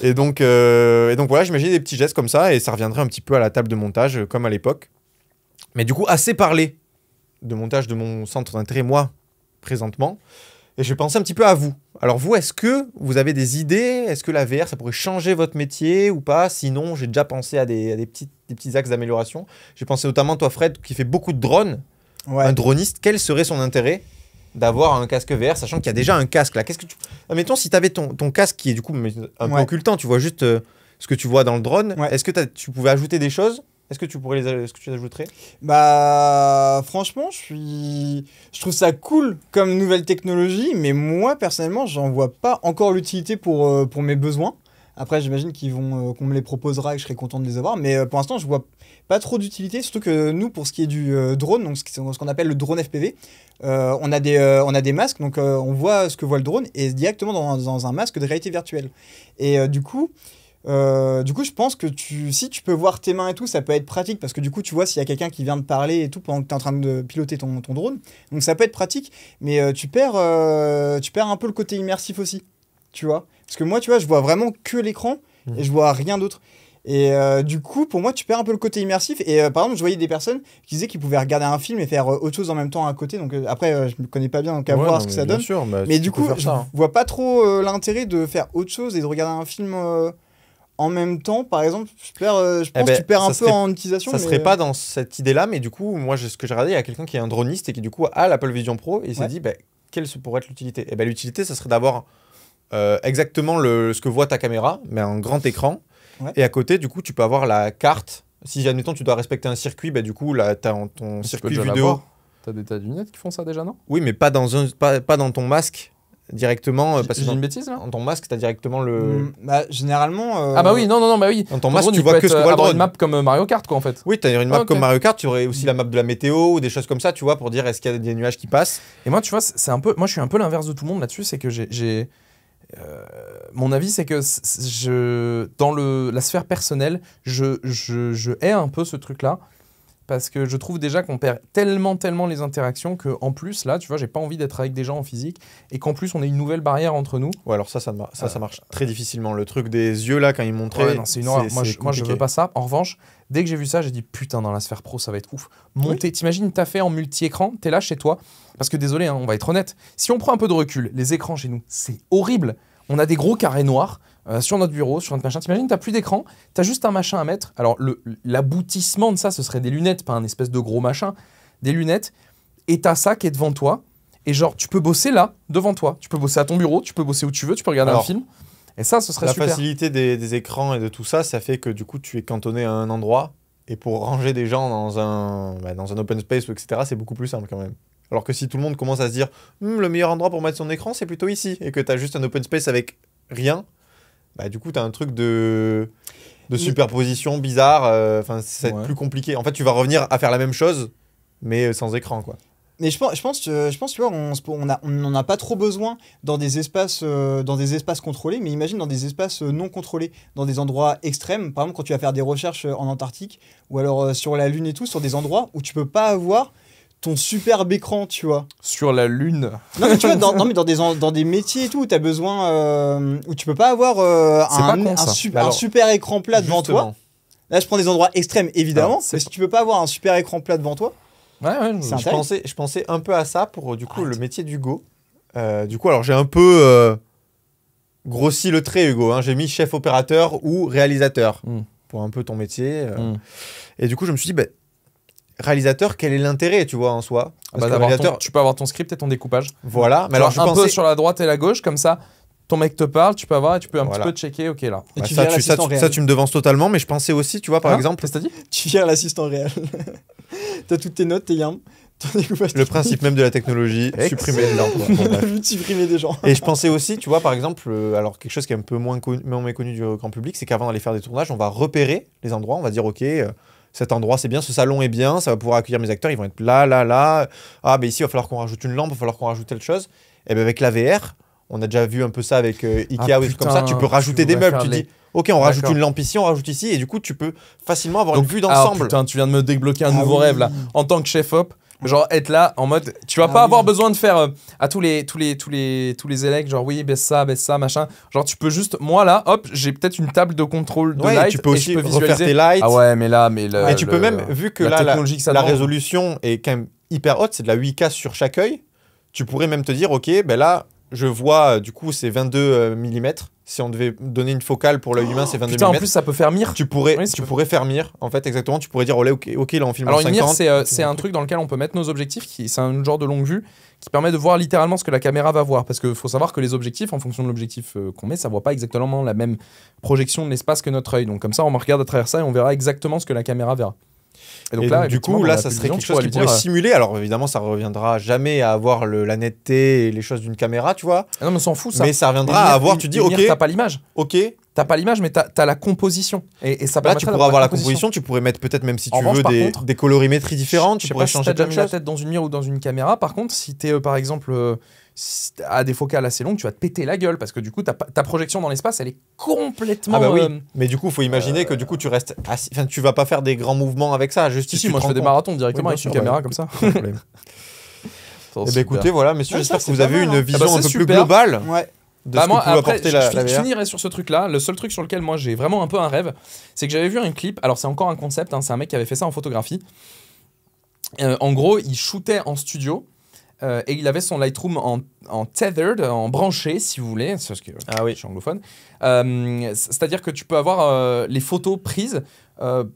Et donc, euh, et donc voilà, j'imaginais des petits gestes comme ça, et ça reviendrait un petit peu à la table de montage, euh, comme à l'époque. Mais du coup, assez parlé de montage de mon centre d'intérêt, moi, présentement. Et je pensais un petit peu à vous. Alors vous, est-ce que vous avez des idées Est-ce que la VR, ça pourrait changer votre métier ou pas Sinon, j'ai déjà pensé à des, petits, des petits axes d'amélioration. J'ai pensé notamment, toi Fred, qui fait beaucoup de drones, un droniste, quel serait son intérêt d'avoir un casque VR, sachant qu'il y a déjà un casque là. Qu'est-ce que tu... mettons si tu avais ton, ton, casque qui est du coup un peu occultant, tu vois juste euh, ce que tu vois dans le drone, est-ce que tu pouvais ajouter des choses est-ce que tu pourrais les, est-ce que tu ajouterais Bah franchement, je suis, je trouve ça cool comme nouvelle technologie, mais moi personnellement, j'en vois pas encore l'utilité pour euh, pour mes besoins. Après, j'imagine qu'ils vont euh, qu'on me les proposera et que je serai content de les avoir, mais pour l'instant, je vois pas trop d'utilité, surtout que nous, pour ce qui est du euh, drone, donc ce qu'on appelle le drone FPV, euh, on, a des, euh, on a des masques, donc on voit ce que voit le drone, et directement dans, un masque de réalité virtuelle. Et du coup... du coup, je pense que tu, si tu peux voir tes mains et tout, ça peut être pratique parce que du coup, tu vois s'il y a quelqu'un qui vient de parler et tout pendant que tu es en train de piloter ton, ton drone. Donc, ça peut être pratique, mais tu, perds, tu perds un peu le côté immersif aussi, tu vois. Parce que moi, tu vois, je vois vraiment que l'écran et mmh. je vois rien d'autre. Et euh, du coup, pour moi, tu perds un peu le côté immersif. Et euh, par exemple, je voyais des personnes qui disaient qu'ils pouvaient regarder un film et faire euh, autre chose en même temps à côté. Donc après, je ne connais pas bien, donc à voir ce que ça donne. Bah, mais, du coup, je ne hein. vois pas trop l'intérêt de faire autre chose et de regarder un film en même temps, par exemple, je, eh pense que ben, tu perds un peu en utilisation. Ça ne serait pas dans cette idée-là, mais du coup, moi, ce que j'ai regardé, il y a quelqu'un qui est un droniste et qui, du coup, a l'Apple Vision Pro et il s'est dit, bah, quelle pourrait être l'utilité Et eh ben, l'utilité, ça serait d'avoir exactement le, ce que voit ta caméra, mais un grand écran et à côté, du coup, tu peux avoir la carte. Si, admettons, tu dois respecter un circuit, bah, du coup, là, tu as ton circuit vidéo. T'as des tas de lunettes qui font ça déjà, non Oui, mais pas dans, un, pas, dans ton masque directement. Euh, une bêtise là Dans ton masque, t'as directement le. Hmm, bah, généralement. Euh, ah bah oui, non, non, non, bah oui. Dans ton masque, tu, vois que ce qu'on voit le une map comme euh, Mario Kart, quoi, en fait. Oui, t'as une map ah, comme Mario Kart, tu aurais aussi la hmm. map de la météo ou des choses comme ça, tu vois, pour dire est-ce qu'il y a des nuages qui passent. Et moi, tu vois, c'est un peu. Moi, je suis un peu l'inverse de tout le monde là-dessus, c'est que j'ai euh, mon avis, c'est que je, dans la sphère personnelle, je hais un peu ce truc-là parce que je trouve déjà qu'on perd tellement, tellement les interactions que en plus, là, tu vois, j'ai pas envie d'être avec des gens en physique et qu'en plus, on a une nouvelle barrière entre nous. Ouais, alors ça, ça, ça, ça euh, marche très difficilement. Le truc des yeux, là, quand ils montraient. non, c'est une Moi, je, veux pas ça. En revanche, dès que j'ai vu ça, j'ai dit putain, dans la sphère pro, ça va être ouf. Monter, t'imagines, t'as fait en multi-écran, t'es là chez toi. Parce que désolé, hein, on va être honnête, si on prend un peu de recul, les écrans chez nous, c'est horrible. On a des gros carrés noirs euh, sur notre bureau, sur notre machin. T'imagines, t'as plus d'écran, t'as juste un machin à mettre. Alors, l'aboutissement de ça, ce serait des lunettes, pas un espèce de gros machin. Des lunettes, et t'as ça qui est devant toi. Et genre, tu peux bosser là, devant toi. Tu peux bosser à ton bureau, tu peux bosser où tu veux, tu peux regarder un film. Et ça, ce serait la super. La facilité des, écrans et de tout ça, ça fait que du coup, tu es cantonné à un endroit. Et pour ranger des gens dans un, bah, dans un open space, etc., c'est beaucoup plus simple quand même. Alors que si tout le monde commence à se dire hum, le meilleur endroit pour mettre son écran, c'est plutôt ici, et que tu as juste un open space avec rien, bah, du coup, tu as un truc de, mm. superposition bizarre. Euh, enfin, c'est plus compliqué. En fait, tu vas revenir à faire la même chose, mais euh, sans écran, quoi. Mais je pense, je pense, euh, je pense, tu vois, on n'en a, pas trop besoin dans des espaces, dans des espaces contrôlés, mais imagine dans des espaces non contrôlés, dans des endroits extrêmes. Par exemple, quand tu vas faire des recherches en Antarctique ou alors sur la Lune et tout, sur des endroits où tu peux pas avoir ton superbe écran, tu vois. Sur la lune. Non mais tu vois, dans, des, dans des métiers et tout, as besoin euh, où tu peux pas avoir euh, un, super, super écran plat devant toi. Là, je prends des endroits extrêmes évidemment, mais si tu peux pas avoir un super écran plat devant toi. Ouais, ouais je, pensais, je pensais un peu à ça pour du coup le métier d'Hugo. Euh, du coup, alors j'ai un peu grossi le trait, Hugo. Hein. J'ai mis chef opérateur ou réalisateur hmm. pour un peu ton métier. Hmm. Et du coup, je me suis dit, bah, réalisateur, quel est l'intérêt, tu vois, en soi ah bah, Tu peux avoir ton script et ton découpage. Voilà. Mais alors, je un peu sur la droite et la gauche, comme ça, ton mec te parle, tu peux avoir, et tu peux un petit peu checker, ok là. Et bah, tu ça, tu, ça, tu, me devances totalement, mais je pensais aussi, tu vois, par hein exemple. Qu'est-ce que Tu viens l'assistant réel. T'as toutes tes notes, tes découpage. Le principe même de la technologie, supprimer des gens. supprimer des gens. Et je pensais aussi, tu vois, par exemple, euh, alors quelque chose qui est un peu moins, connu, moins méconnu du grand public, c'est qu'avant d'aller faire des tournages, on va repérer les endroits, on va dire, ok, euh, cet endroit c'est bien, ce salon est bien, ça va pouvoir accueillir mes acteurs, ils vont être là, là, là. Ah, mais ici, il va falloir qu'on rajoute une lampe, il va falloir qu'on rajoute telle chose. Et eh bien avec la VR, on a déjà vu un peu ça avec euh, Ikea ah, comme ça, tu peux rajouter des meubles, tu dis. Ok, on rajoute une lampe ici, on rajoute ici, et du coup, tu peux facilement avoir une vue ah, d'ensemble. Putain, tu viens de me débloquer un ah nouveau rêve là. En tant que chef hop, genre être là en mode tu vas ah pas avoir besoin de faire euh, à tous les tous les tous les tous les élèves genre oui baisse ça baisse ça machin genre tu peux juste moi là hop j'ai peut-être une table de contrôle de ouais, light tu peux aussi et refaire tes lights ah ouais mais là mais le, et tu peux même vu que la la, la résolution est quand même hyper haute c'est de la 8K sur chaque œil tu pourrais même te dire ok ben là je vois euh, du coup c'est 22 euh, mm si on devait donner une focale pour l'œil humain, c'est 22 Putain, mm. en plus, ça peut faire mire. Tu pourrais, tu pourrais faire mire, en fait, exactement. Tu pourrais dire, oh ok, là, on filme en 50. une mire, euh, c'est un truc dans lequel on peut mettre nos objectifs, c'est un genre de longue vue qui permet de voir littéralement ce que la caméra va voir. Parce qu'il faut savoir que les objectifs, en fonction de l'objectif euh, qu'on met, ça ne voit pas exactement la même projection de l'espace que notre œil. Donc, comme ça, on regarde à travers ça et on verra exactement ce que la caméra verra. Et donc, là, du coup, là, ça serait quelque chose qui pourrait euh, simuler. Alors évidemment, ça reviendra jamais à avoir le, la netteté et les choses d'une caméra, tu vois. Ah non, mais on s'en fout ça. Mais ça reviendra à avoir, tu dis, lumière, ok. T'as pas l'image. Ok. T'as pas l'image, mais t'as as la composition. Et, et ça Là, tu pourrais avoir la composition. tu pourrais mettre peut-être même si tu veux des, colorimétries différentes, tu pourrais changer si tête dans une mire ou dans une caméra. Par contre, si t'es es, euh, par exemple euh, à des focales assez longues, tu vas te péter la gueule parce que du coup, ta, projection dans l'espace, elle est complètement. Ah bah oui. Euh, mais du coup, il faut imaginer que du coup, tu restes assis. Enfin, tu vas pas faire des grands mouvements avec ça. Juste moi, je fais des marathons directement avec une caméra comme ça. Eh ben, écoutez, voilà, messieurs, ah, j'espère que vous avez une hein. vision ah, un peu plus globale. Ouais. De ce bah, que après, je, la, sur ce truc-là. Le seul truc sur lequel moi j'ai vraiment un peu un rêve, c'est que j'avais vu un clip. Alors c'est encore un concept. Hein, c'est un mec qui avait fait ça en photographie. Euh, en gros, il shootait en studio euh, et il avait son Lightroom en, tethered, en branché, si vous voulez, parce que ah oui. je suis anglophone. Euh, c'est-à-dire que tu peux avoir euh, les photos prises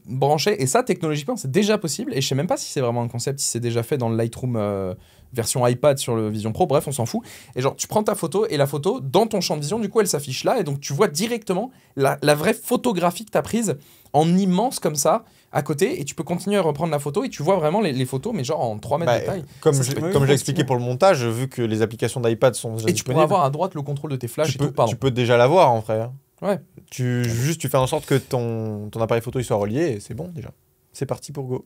branchées, et ça, technologiquement, c'est déjà possible. Et je ne sais même pas si c'est vraiment un concept, si c'est déjà fait dans le Lightroom version iPad sur le Vision Pro, bref, on s'en fout. Et genre, tu prends ta photo, et la photo, dans ton champ de vision, du coup, elle s'affiche là, et donc tu vois directement la, la vraie photographie que tu as prise en immense comme ça à côté et tu peux continuer à reprendre la photo et tu vois vraiment les, photos, mais genre en 3 mètres bah, de taille. Comme comme j'ai expliqué pour le montage, vu que les applications d'iPad sont déjà Et tu peux avoir à droite le contrôle de tes flashs tu et peux, tout, pardon. Tu peux déjà l'avoir en frère. Ouais. Tu, juste, tu fais en sorte que ton, ton appareil photo il soit relié et c'est bon déjà. C'est parti pour Go.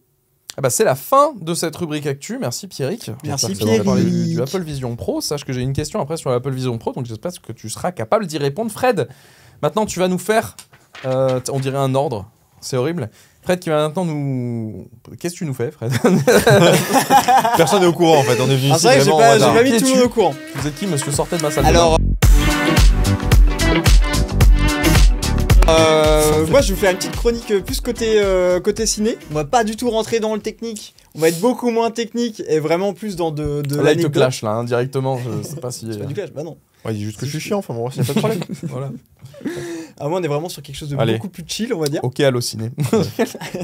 Ah bah c'est la fin de cette rubrique actu. Merci Pierrick. Merci Pierrick. du, du Apple Vision Pro. Sache que j'ai une question après sur l'Apple Vision Pro, donc j'espère que tu seras capable d'y répondre. Fred, maintenant tu vas nous faire, euh, on dirait un ordre, c'est horrible. Fred qui va maintenant nous. Qu'est-ce que tu nous fais, Fred Personne n'est au courant en fait, on est venu ah, ici. j'ai pas, pas, mis tout le monde au courant. Vous êtes qui, monsieur Sortez de ma salle. Alors. Euh, euh, moi, je vais vous faire une petite chronique plus côté, euh, côté ciné. On va pas du tout rentrer dans le technique. On va être beaucoup moins technique et vraiment plus dans de, de là, il te clash là, hein, directement. Je sais pas si. C'est pas du clash, bah non. Ouais, juste que je suis chiant, enfin, bon, c'est pas de problème. voilà. À moi, on est vraiment sur quelque chose de beaucoup plus chill, on va dire. Ok,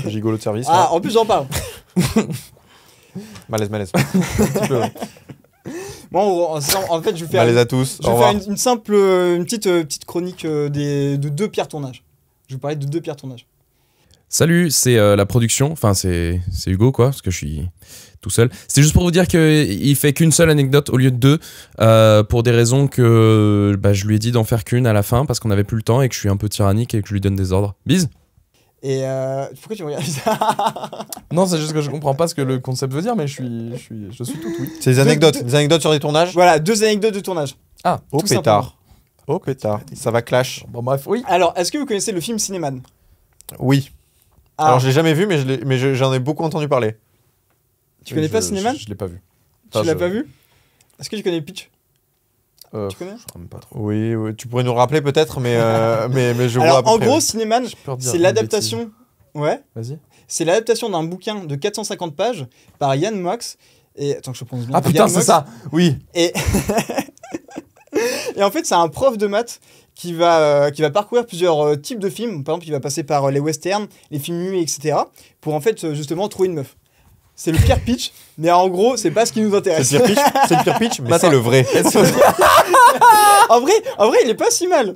J'y Gigolo de service. Ah, en plus, j'en parle. Malaise, malaise. bon Moi, en, fait, je vais faire, Malaise à tous. je vais faire une, une simple, euh, une petite, euh, petite chronique euh, des, de deux pires tournages. Je vais vous parler de deux pires tournages. Salut, c'est la production, enfin c'est c'est Hugo quoi, parce que je suis tout seul. C'est juste pour vous dire qu'il fait qu'une seule anecdote au lieu de deux, euh, pour des raisons que bah, je lui ai dit d'en faire qu'une à la fin, parce qu'on n'avait plus le temps et que je suis un peu tyrannique et que je lui donne des ordres. Bise et euh, pourquoi tu regardes Non, c'est juste que je comprends pas ce que le concept veut dire, mais je suis, suis, je tout C'est des anecdotes, des anecdotes sur des tournages. Voilà, deux anecdotes de tournage. Ah, au oh, pétard. Oh, au ça va clash. Bon bref, oui. Alors, est-ce que vous connaissez le film Cinéman Oui. Ah. Alors, je l'ai jamais vu, mais j'en ai, beaucoup entendu parler. Tu connais pas Cinéman Je, ne l'ai pas vu. tu l'as pas vu Est-ce que tu connais Pitch euh, tu connais pas trop. Oui, tu pourrais nous rappeler peut-être, mais, euh, mais, mais, je Alors, vois. en gros, Cinéman, c'est l'adaptation. Ouais. Vas-y. C'est l'adaptation d'un bouquin de 450 pages par Yann Mox. Et attends que je pense bien. Ah putain, c'est ça. Oui. Et et en fait, c'est un prof de maths qui va, euh, qui va parcourir plusieurs types de films. Par exemple, il va passer par les westerns, les films muets, etc. pour en fait justement trouver une meuf c'est le pire pitch, mais en gros, c'est pas ce qui nous intéresse. C'est le pire pitch, bah, le pire pitch, mais c'est le vrai. en vrai, en vrai, il est pas si mal.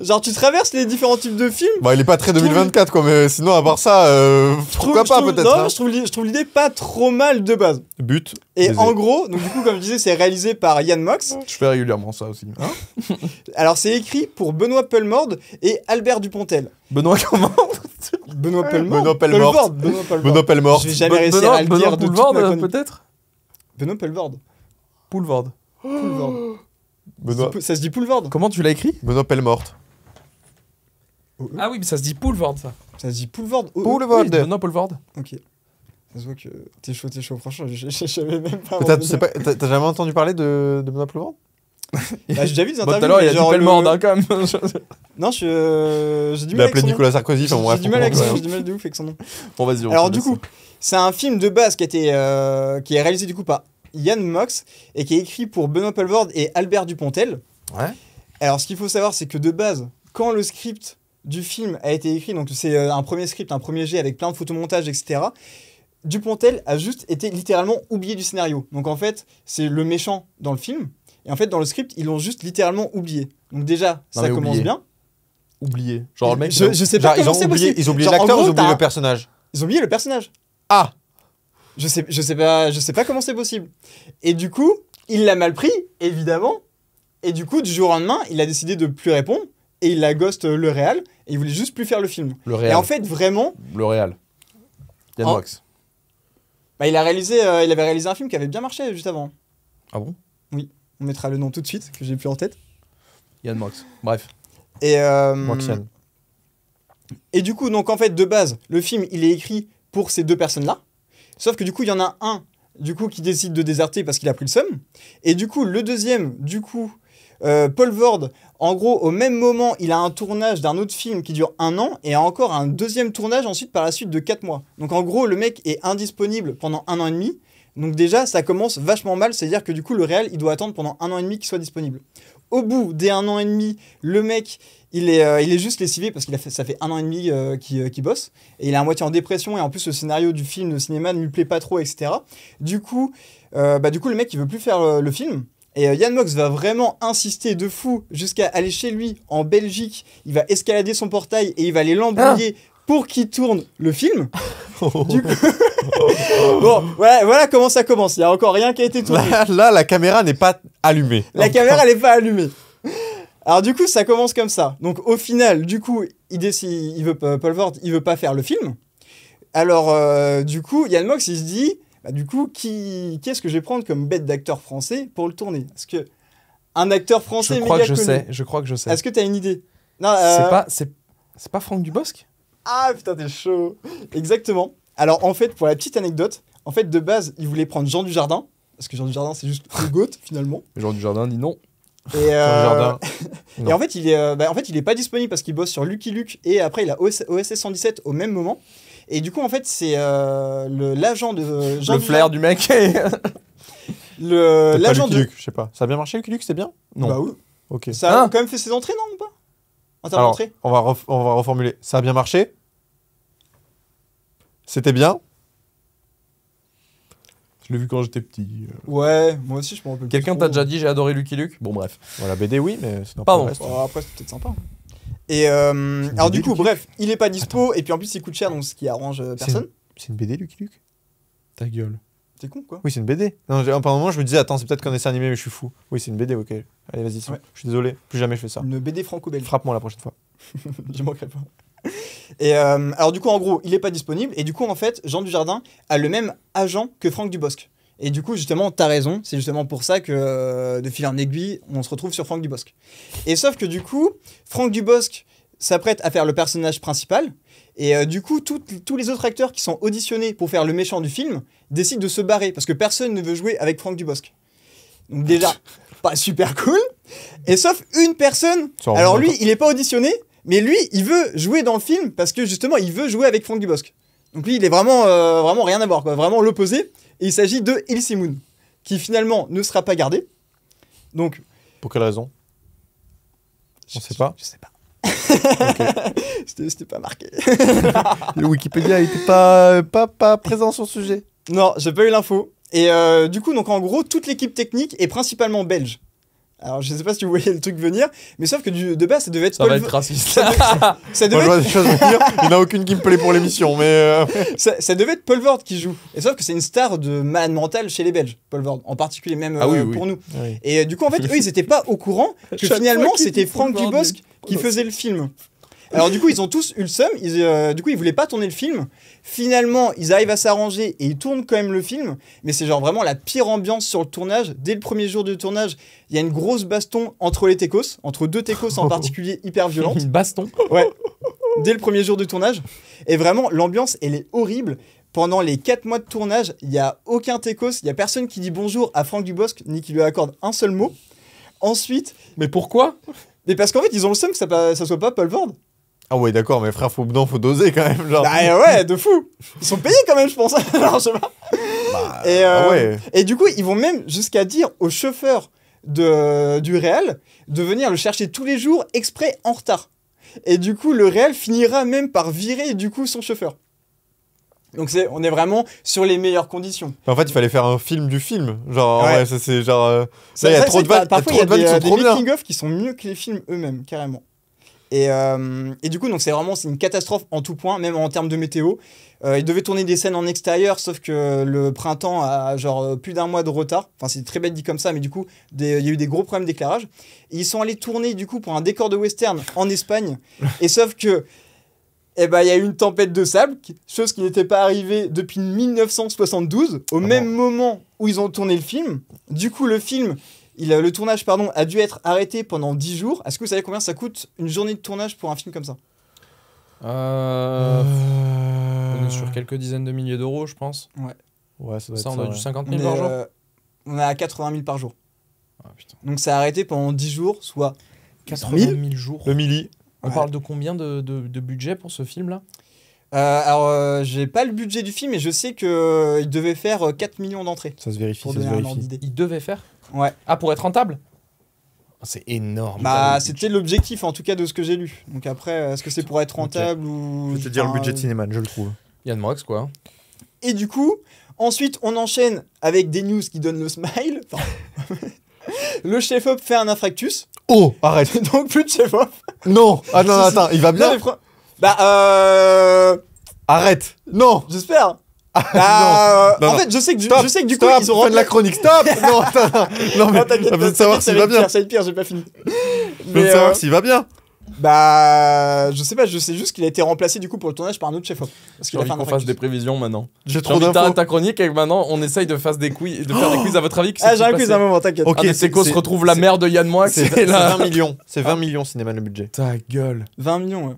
Genre, tu traverses les différents types de films. Bah, il est pas très 2024, quoi, mais sinon, à part ça, euh, pourquoi pas, peut-être Non, hein. je trouve l'idée pas trop mal de base. But. Et en gros, donc, du coup, comme je disais, c'est réalisé par Yann Mox. Je fais régulièrement ça aussi. Hein. Alors, c'est écrit pour Benoît Pelmord et Albert Dupontel. Benoît comment Benoît Pelmord. Benoît Pelmord. Benoît Pelmord. Je vais jamais réussir à le dire de toute euh, peut-être Benoît Pelmord. Poulvord. Poulvord. Benoît. Ça se dit Poulvord. Comment tu l'as écrit Benoît Pelmord. Oh, oh. Ah oui, mais ça se dit Poulvord, ça. Ça se dit Poulvord o oh, Poulvord oui, Poulvord. Ok. Ça se voit que t'es chaud, t'es chaud. Franchement, j'ai jamais même pas. t'as, pas jamais entendu parler de, de Benoît Poulvord bah, j'ai déjà vu des interviews. Tout à l'heure, il a dit non, je suis. Euh... J'ai du mal. Il a appelé Nicolas Sarkozy. J'ai, j'ai du mal avec son J'ai du mal de ouf avec son nom. Bon, vas-y. On Alors, du coup, c'est un film de base qui, a été, euh, qui est réalisé du coup par Yann Mox et qui est écrit pour Benoît et Albert Dupontel. Ouais. Alors, ce qu'il faut savoir, c'est que de base, quand le script du film a été écrit, donc c'est euh, un premier script, un premier jet avec plein de photomontages, etc. Dupontel a juste été littéralement oublié du scénario. Donc en fait, c'est le méchant dans le film. Et en fait, dans le script, ils l'ont juste littéralement oublié. Donc déjà, ça commence bien. Oublié. Genre le mec. Je, je sais pas. Genre, ils, ont oublié, ils ont oublié l'acteur, ils ont oublié le personnage. Ils ont oublié le personnage. Ah. Je sais, je sais pas, je sais pas comment c'est possible. Et du coup, il l'a mal pris, évidemment. Et du coup, du jour au lendemain, il a décidé de plus répondre et il a ghost euh, le réal et il voulait juste plus faire le film. Le réal. Et en fait, vraiment. Le réal. Yann Mox. Bah, il, a réalisé, euh, il avait réalisé un film qui avait bien marché juste avant. Ah bon Oui. On mettra le nom tout de suite, que j'ai plus en tête. Yann Mox. Bref. Et. Euh, et du coup, donc en fait, de base, le film, il est écrit pour ces deux personnes-là. Sauf que du coup, il y en a un, du coup, qui décide de déserter parce qu'il a pris le seum. Et du coup, le deuxième, du coup, Paul Vord, en gros, au même moment, il a un tournage d'un autre film qui dure un an et a encore un deuxième tournage ensuite par la suite de 4 mois. Donc en gros, le mec est indisponible pendant un an et demi. Donc déjà, ça commence vachement mal, c'est-à-dire que du coup, le réel, il doit attendre pendant un an et demi qu'il soit disponible. Au bout d'un un an et demi, le mec, il est, euh, juste lessivé parce qu'il fait, ça fait un an et demi euh, euh, qu'il bosse. Et il est à moitié en dépression et en plus, le scénario du film, le cinéma ne lui plaît pas trop, etc. Du coup, bah, du coup le mec, il veut plus faire le film. Et euh, Yann Mox va vraiment insister de fou jusqu'à aller chez lui en Belgique. Il va escalader son portail et il va aller l'embrouiller ah. pour qu'il tourne le film. Oh. bon, voilà, voilà, comment ça commence. Il n'y a encore rien qui a été tourné. Là, la caméra n'est pas allumée. La caméra, n'est pas allumée. Alors du coup, ça commence comme ça. Donc au final, du coup, il décide, il veut euh, il veut pas faire le film. Alors euh, du coup, Yann Mox, il se dit, bah, du coup, qui, est-ce que je vais prendre comme bête d'acteur français pour le tourner Est-ce que un acteur français je crois que je sais, je crois que je sais. Est-ce que tu as une idée Non, c'est euh, pas c'est pas Franck Dubosc Ah putain, t'es chaud. Exactement. Alors en fait, pour la petite anecdote, en fait de base, il voulait prendre Jean Dujardin parce que Jean Dujardin c'est juste le goat finalement. Jean Dujardin dit euh, non. Et, en fait, il est euh, bah, en fait, il est pas disponible parce qu'il bosse sur Lucky Luke et après il a OSS 117 au même moment. Et du coup, en fait, c'est euh, l'agent de. Euh, le flair du mec. le l'agent de. je sais pas. Ça a bien marché, Lucky Luke, c'est bien Non. Bah oui. Ok. Ça a hein quand même fait ses entrées, non ou pas on, va on va reformuler. Ça a bien marché C'était bien je l'ai vu quand j'étais petit. Euh. Ouais, moi aussi je me rappelle. Quelqu'un t'a déjà dit j'ai adoré Lucky Luke Bon bref. Voilà, BD oui, mais c'est pas bon. Oh, après c'était peut-être sympa. Et euh, alors, du coup, bref, il est pas dispo, et puis en plus, il coûte cher, donc ce qui arrange euh, personne. C'est une... BD, Lucky Luke Ta gueule. T'es con, quoi Oui, c'est une BD. Non, un moment, je me disais, attends, c'est peut-être qu'un dessin animé, mais je suis fou. Oui, c'est une BD, ok. Allez, vas-y, je suis désolé, plus jamais je fais ça. Une BD franco-belge. Frappe-moi la prochaine fois. J'y manquerai pas. Et euh, alors, du coup, en gros, il est pas disponible, et du coup, en fait, Jean Dujardin a le même agent que Franck Dubosc. Et du coup, justement, t'as raison. C'est justement pour ça que, euh, de fil en aiguille, on se retrouve sur Franck Dubosc. Et sauf que du coup, Franck Dubosc s'apprête à faire le personnage principal. Et euh, du coup, tous les autres acteurs qui sont auditionnés pour faire le méchant du film décident de se barrer parce que personne ne veut jouer avec Franck Dubosc. Donc déjà, pas super cool. Et sauf une personne. Alors lui, il n'est pas auditionné, mais lui, il veut jouer dans le film parce que justement, il veut jouer avec Franck Dubosc. Donc lui, il est vraiment, euh, vraiment rien à voir, vraiment l'opposé il s'agit de Il Simoun, qui finalement ne sera pas gardé. Donc. Pour quelle raison On ne sait pas. Je ne sais pas. C'était pas marqué. le Wikipédia n'était pas, présent sur le sujet. Non, n'ai pas eu l'info. Et euh, du coup, donc en gros, toute l'équipe technique est principalement belge. Alors, je sais pas si vous voyez le truc venir, mais sauf que de base, ça devait être. Ça Paul être raciste. Ça, Il n'y en a aucune qui me plaît pour l'émission, mais. Euh, ça, devait être Paul Vord qui joue. Et sauf que c'est une star de man mental chez les Belges, Paul Vord, en particulier même ah euh, pour nous. Ah Et euh, du coup, en fait, eux, ils n'étaient pas au courant que finalement, c'était Franck Dubosc qui faisait le film. Alors du coup, ils ont tous eu le seum. Euh, du coup, ils voulaient pas tourner le film. Finalement, ils arrivent à s'arranger et ils tournent quand même le film. Mais c'est genre vraiment la pire ambiance sur le tournage. Dès le premier jour de tournage, il y a une grosse baston entre les tecos entre deux tecos en particulier hyper violente. Une baston. Ouais. Dès le premier jour de tournage. Et vraiment, l'ambiance, elle est horrible. Pendant les 4 mois de tournage, il n'y a aucun tecos il n'y a personne qui dit bonjour à Franck Dubosc, ni qui lui accorde un seul mot. Ensuite. Mais pourquoi Mais parce qu'en fait, ils ont le seum que ça, ne soit pas Paul Vord. Ah ouais, d'accord, mais frère, faut, faut doser quand même. Genre. Bah, ouais, de fou. Ils sont payés quand même, je pense. et, du coup, ils vont même jusqu'à dire au chauffeur de, du réel de venir le chercher tous les jours exprès en retard. Et du coup, le réel finira même par virer du coup son chauffeur. Donc c'est, on est vraiment sur les meilleures conditions. En fait, il fallait faire un film du film. Genre, ça c'est genre. Euh, ça, il y a trop de vannes. Parfois, il y a des, euh, qui sont mieux que les films eux-mêmes, carrément. Et, euh, et, du coup, donc c'est vraiment une catastrophe en tout point, même en termes de météo. Euh, ils devaient tourner des scènes en extérieur, sauf que le printemps a genre plus d'un mois de retard. Enfin, c'est très bête dit comme ça, mais du coup, il y a eu des gros problèmes d'éclairage. Ils sont allés tourner du coup pour un décor de western en Espagne. et sauf que eh ben, y a eu une tempête de sable, chose qui n'était pas arrivée depuis 1972, au ah même moment où ils ont tourné le film. Du coup, le film, le tournage pardon, a dû être arrêté pendant 10 jours. Est-ce que vous savez combien ça coûte une journée de tournage pour un film comme ça euh, euh, sur quelques dizaines de milliers d'euros, je pense. Ouais. Ouais, ça doit être on a du 50 000 par jour euh, On est à 80 000 par jour. Ah, Donc ça a arrêté pendant 10 jours, soit 80 000, jours. On parle de combien de, budget pour ce film-là euh, alors, j'ai pas le budget du film, mais je sais qu'il devait faire 4 millions d'entrées. Ça se vérifie, ça se vérifie. Il devait faire Ouais. Ah, pour être rentable oh, c'est énorme. Bah, bah c'était l'objectif en tout cas de ce que j'ai lu. Donc après, est-ce que c'est pour être rentable ou. Je à dire le budget cinéma je le trouve. Yann Mox, quoi. Et du coup, ensuite, on enchaîne avec des news qui donnent le smile. le chef-op fait un infractus. Oh, arrête. Donc plus de chef-op. Non, ah, attends, il va bien. bah, euh... Arrête. Non, j'espère. Ah, ah, non, euh, en fait, je sais que, je sais du coup, stop, ils ont de la chronique. Stop Non, non mais ah, ah, t'inquiète, savoir s'il va bien. C'est pire, j'ai pas fini. Mais, de savoir euh, s'il va bien. Bah, je sais pas, je sais juste qu'il a été remplacé du coup pour le tournage par un autre chef Parce qu'il a fait qu'on fasse des prévisions maintenant. J'ai trop d'infos. ta chronique et maintenant on essaye de, faire des quiz, de faire des oh. quiz à votre avis. Ah, j'ai un quiz à un moment, t'inquiète. Ok, c'est qu'on se retrouve la mère de Yann Moix. C'est 20 millions. C'est 20 millions cinéma le budget. Ta gueule. 20 millions, ouais.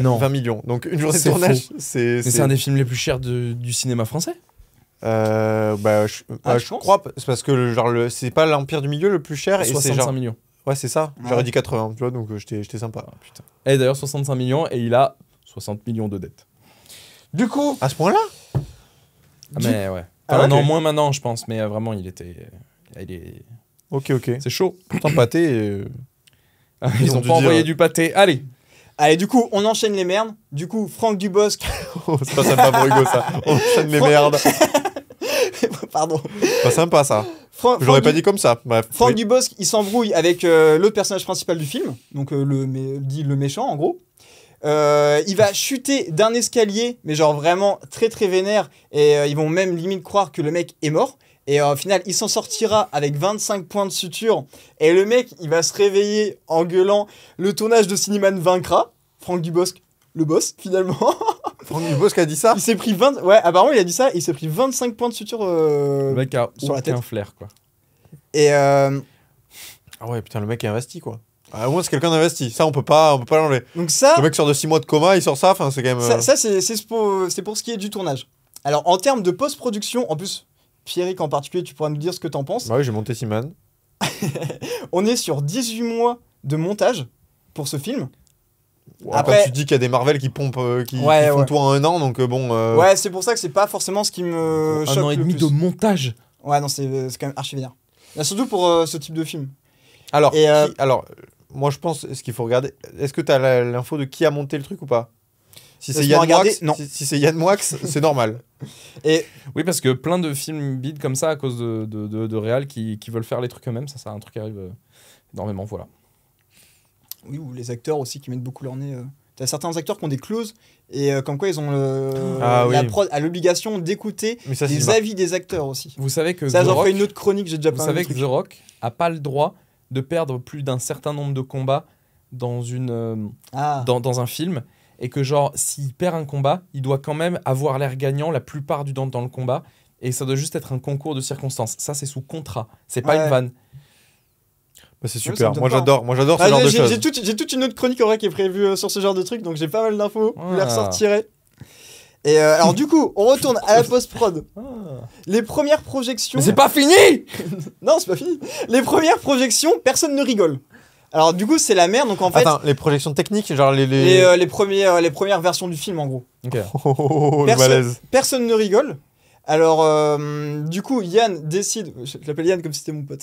20 millions. Donc une journée de tournage, c'est. Mais c'est un des films les plus chers de, du cinéma français euh, bah, je, ah, bah, crois, c'est parce que genre, c'est pas l'Empire du Milieu le plus cher. 65 et genre... millions. Ouais, c'est ça. J'aurais dit 80, tu vois, donc euh, j'étais sympa. Ah, et d'ailleurs, 65 millions, et il a 60 millions de dettes. Du coup. À ce point-là ah, Mais ouais. non, moins maintenant, je pense, mais euh, vraiment, il était. il est... Ok, ok. C'est chaud. Pourtant pâté. Euh, ils, ont, pas envoyé du pâté. Allez Allez, du coup, on enchaîne les merdes. Du coup, Franck Dubosc. Oh, c'est pas sympa, Brugo, ça. On enchaîne les merdes. Pardon. Pas sympa, ça. J'aurais pas dit comme ça. Franck Dubosc, il s'embrouille avec euh, l'autre personnage principal du film, donc euh, le, dit le méchant, en gros. Euh, il va chuter d'un escalier, mais genre vraiment très très vénère, et ils vont même limite croire que le mec est mort. Et au final, il s'en sortira avec 25 points de suture. Et le mec, il va se réveiller en gueulant Le tournage de Cineman vaincra. Franck Dubosc, le boss, finalement. Franck Dubosc a dit ça Il s'est pris Ouais, apparemment, il a dit ça. Il s'est pris 25 points de suture euh, le mec a sur la tête. un flair, quoi. Et. Euh... Ah ouais, putain, le mec est investi, quoi. Ah, au moins, c'est quelqu'un d'investi. Ça, on peut pas, on peut pas l'enlever. Donc ça. Le mec sort de 6 mois de coma, il sort ça. Enfin, c'est quand même. Ça, euh, ça c'est pour, pour ce qui est du tournage. Alors, en termes de post-production, en plus, Pierrick en particulier, tu pourras nous dire ce que t'en penses. Bah oui, j'ai monté Simon. on est sur 18 mois de montage pour ce film. Après, tu dis qu'il y a des Marvel qui pompent, euh, qui, font tout en un an, donc euh, bon. Euh, ouais, c'est pour ça que c'est pas forcément ce qui me choque. Un an et demi de montage. Ouais, non, c'est quand même archi vénère. Bah, surtout pour ce type de film. Alors, alors, moi je pense, ce qu'il faut regarder, est-ce que t'as l'info de qui a monté le truc ou pas si c'est Yann, regarder... Moix, non. Si, c'est Yann Moix, c'est normal. Et oui, parce que plein de films bid comme ça à cause de, de, de, Real qui, qui, veulent faire les trucs eux-mêmes, ça, c'est un truc qui arrive euh, énormément. Voilà. Oui, ou les acteurs aussi qui mettent beaucoup leur nez. Euh. T'as certains acteurs qui ont des clauses et euh, comme quoi ils ont le, ah la à l'obligation d'écouter les avis des acteurs aussi. Vous savez que ça, une autre chronique, j'ai déjà Vous savez que The Rock a pas le droit de perdre plus d'un certain nombre de combats dans une ah. dans, dans, un film et que genre s'il perd un combat, il doit quand même avoir l'air gagnant la plupart du temps dans le combat et ça doit juste être un concours de circonstances. Ça c'est sous contrat, c'est pas une vanne. Bah, c'est super. moi j'adore, moi j'adore ce genre de choses. J'ai toute une autre chronique en vrai qui est prévue euh, sur ce genre de truc donc j'ai pas mal d'infos, vous la ah. Et euh, alors du coup, on retourne à la post-prod. Ah. Les premières projections. c'est pas fini Non, c'est pas fini. Les premières projections, personne ne rigole. Alors du coup, c'est la merde. Donc en fait, les projections techniques, genre les euh, euh, les, premières versions du film en gros. Oh, oh, oh, personne ne rigole. Alors, euh, du coup, Yann décide, je l'appelle Yann comme si c'était mon pote,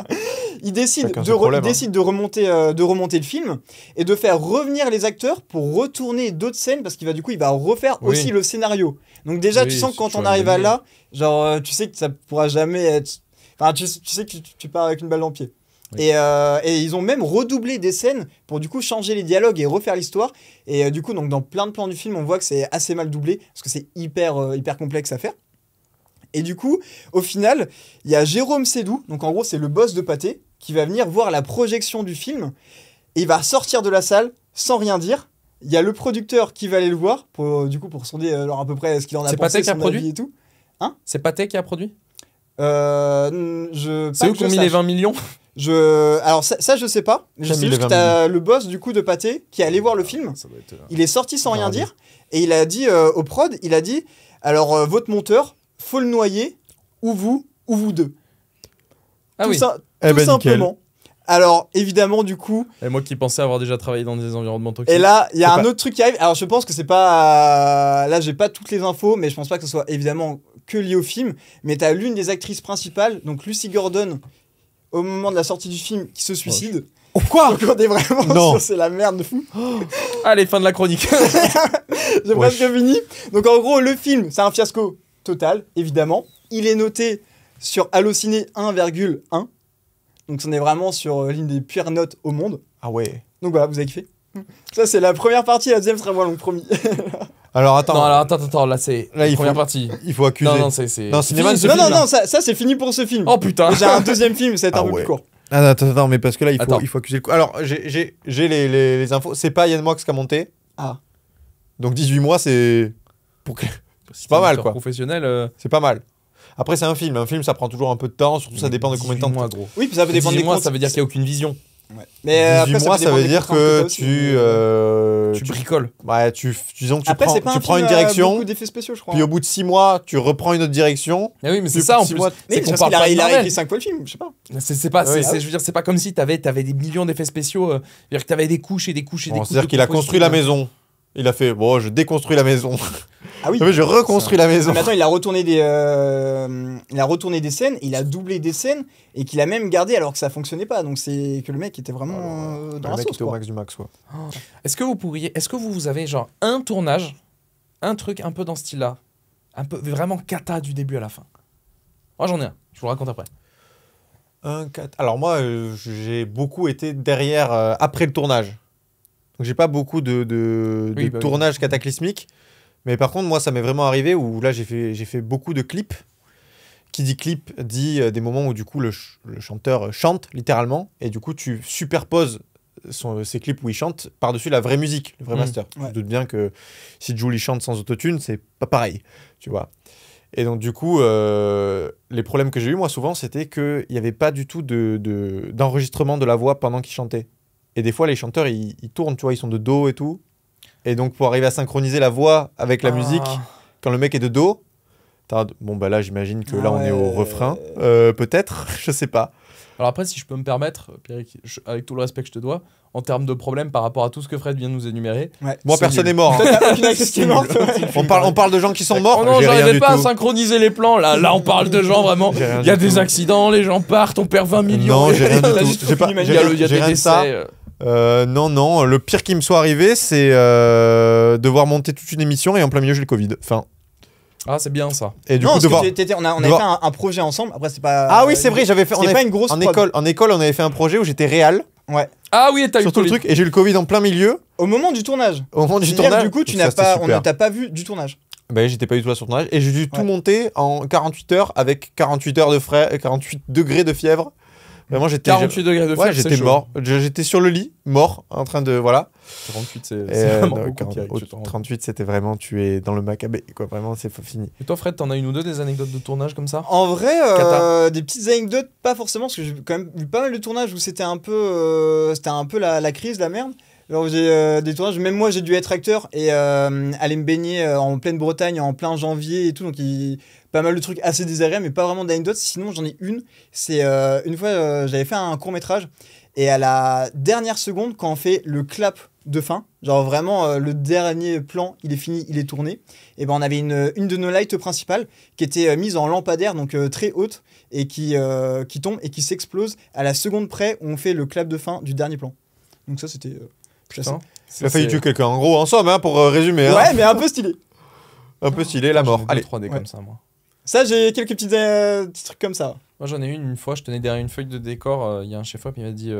il décide, de, hein. décide de, remonter, de remonter le film et de faire revenir les acteurs pour retourner d'autres scènes parce qu'il va du coup, il va refaire aussi le scénario. Donc déjà, tu sens que quand on arrive à là, genre, tu sais que ça pourra jamais être... Enfin, tu, sais que tu, tu pars avec une balle en pied. Euh, et, ils ont même redoublé des scènes pour du coup changer les dialogues et refaire l'histoire. Et euh, du coup, donc dans plein de plans du film, on voit que c'est assez mal doublé parce que c'est hyper, euh, hyper complexe à faire. Et du coup, au final, il y a Jérôme Sédou, donc en gros c'est le boss de Pâté, qui va venir voir la projection du film. Et il va sortir de la salle sans rien dire. Il y a le producteur qui va aller le voir pour du coup pour sonder à peu près ce qu'il en a pensé, son a produit et tout. Hein C'est Pathé qui a produit C'est eux qui ont mis les 20 millions alors ça, ça, je sais pas. Je sais juste que t'as le boss du coup de Pâté qui est allé voir le film. Euh, il est sorti sans rien dire et il a dit euh, au prod, il a dit alors euh, votre monteur, faut le noyer ou vous ou vous deux. Ah tout Ça, eh tout ben, simplement. Alors évidemment du coup. Et moi qui pensais avoir déjà travaillé dans des environnements toxiques. Et là il y a un autre truc qui arrive. Alors je pense que c'est pas là j'ai pas toutes les infos mais je pense pas que ce soit évidemment que lié au film. Mais t'as l'une des actrices principales donc Lucy Gordon au moment de la sortie du film qui se suicide. Oh, quoi vraiment non. c'est la merde de fou. Allez, fin de la chronique. J'ai presque fini. Donc en gros, le film, c'est un fiasco total, évidemment. Il est noté sur Allociné 1,1. Donc on est vraiment sur euh, l'une des pires notes au monde. Ah ouais. Donc voilà, vous avez kiffé. Ça, c'est la première partie, la deuxième sera moins longue, promis. Alors attends. Non, alors attends, attends, là c'est la première partie. Il faut accuser. Non, non, c'est. Non, non, non, ça, c'est fini pour ce film. Oh putain. J'ai un deuxième film, c'est va être un ah peu plus court. Ah, attends, mais parce que là il faut, il faut accuser le coup. Alors j'ai les, les, les, infos. C'est pas Yann Mox qui a monté. Ah. Donc 18 mois, c'est. C'est pas mal quoi. Euh. C'est pas mal. Après, c'est un film. Un film, ça prend toujours un peu de temps. Surtout, ça dépend de combien de temps. Mois, gros. Oui, ça dépend des mois, ça veut dire qu'il n'y a aucune vision. Ouais. Mais euh, après, mois, ça, ça veut dire que, tu, euh, tu, bricoles. Ouais, tu, tu disons que tu prends, tu prends une euh, direction. Spéciaux, je crois. Puis au bout de 6 mois, tu reprends une autre direction. Mais oui, mais c'est ça en plus. mais parce il, a, il a écrit 5 fois le film, je sais pas. C'est pas, bah je veux dire, c'est pas comme si t'avais avais des millions d'effets spéciaux. Euh, c'est-à-dire que t'avais des couches et des couches et des couches. C'est-à-dire qu'il a construit la maison. Il a fait, bon, je déconstruis la maison. Ah oui. je reconstruis la maison. maintenant il a retourné des, euh, il a retourné des scènes, il a doublé des scènes et qu'il a même gardé alors que ça fonctionnait pas. Donc c'est que le mec était vraiment oh euh, dans le était au max du max, Est-ce que vous pourriez, est-ce que vous, avez genre un tournage, un truc un peu dans ce style-là, un peu vraiment cata du début à la fin. Moi j'en ai un. Je vous le raconte après. Un, Alors moi, euh, j'ai beaucoup été derrière après le tournage. Donc j'ai pas beaucoup de, de, de bah tournages cataclysmiques. Mais par contre, moi, ça m'est vraiment arrivé où là, j'ai fait, j'ai fait beaucoup de clips. Qui dit clip dit euh, des moments où du coup le, chanteur chante littéralement. Et du coup, tu superposes son, ces clips où il chante par-dessus la vraie musique, le vrai mmh. master. Je doute bien que si Julie chante sans autotune, c'est pas pareil. Tu vois. Et donc, du coup, euh, les problèmes que j'ai eu moi, souvent, c'était qu'il n'y avait pas du tout de, d'enregistrement de la voix pendant qu'il chantait. Et des fois, les chanteurs, ils, tournent, tu vois, ils sont de dos et tout. Et donc, pour arriver à synchroniser la voix avec la ah. musique, quand le mec est de dos, bon, bah là, j'imagine que là, on est au refrain. Euh, peut-être, je sais pas. Alors après, si je peux me permettre, Pierre, avec tout le respect que je te dois, en termes de problèmes par rapport à tout ce que Fred vient de nous énumérer. Moi, personne n'est mort. Hein. on, parle, de gens qui sont morts. Oh non, j'arrivais pas à synchroniser les plans. Là, là, on parle de gens vraiment. Il y a des accidents, les gens partent, on perd 20 millions. Non, j'ai rien du tout. il y a, des décès. Euh. Euh, non, non. Le pire qui me soit arrivé, c'est euh, devoir monter toute une émission et en plein milieu, j'ai le Covid. Enfin. Ah, c'est bien ça. Et du coup, on, a, on avait fait un, projet ensemble. Après, c'est pas. Ah oui, c'est vrai, euh, j'avais fait. pas une grosse. En école, en école, on avait fait un projet où j'étais réal. Ouais. Ah oui, t'as eu le truc. Et j'ai eu le Covid en plein milieu. Au moment du tournage. Au moment du tournage. Du coup, tu n'as pas, on ne t'a pas vu du tournage. Bah, j'étais pas du tout là sur le tournage. Et j'ai dû tout monter en 48 heures avec 48 heures de frais, 48 degrés de fièvre vraiment j'étais 48 degrés de j'étais mort. J'étais sur le lit, mort, en train de voilà. 38 c'est euh, vraiment 38, c'était vraiment tu es dans le macabre quoi. Vraiment, c'est fini. Et toi, Fred, t'en as une ou deux des anecdotes de tournage comme ça En vrai, euh, des petites anecdotes, pas forcément, parce que j'ai quand même vu pas mal de tournages où c'était un peu, euh, c'était un peu la, la crise, la merde. Alors j'ai euh, des tournages, même moi j'ai dû être acteur et euh, aller me baigner euh, en pleine Bretagne en plein janvier et tout, donc il, pas mal de trucs assez désagréables, mais pas vraiment d'anecdotes. Sinon j'en ai une, c'est une fois j'avais fait un court métrage et à la dernière seconde quand on fait le clap de fin, genre vraiment le dernier plan il est fini, il est tourné, et ben on avait une, une de nos lights principales qui était mise en lampadaire donc très haute et qui, qui tombe et qui s'explose à la seconde près où on fait le clap de fin du dernier plan. Donc ça c'était... Putain. Il a failli tuer quelqu'un. En gros, en somme, hein, pour euh, résumer. Hein. Ouais, mais un peu stylé. un peu stylé, la mort. Allez. 3D comme ça, moi. Ça, j'ai quelques euh, petits trucs comme ça. Moi, j'en ai eu une, une fois, je tenais derrière une feuille de décor. Euh, il y a un chef-op, il m'a dit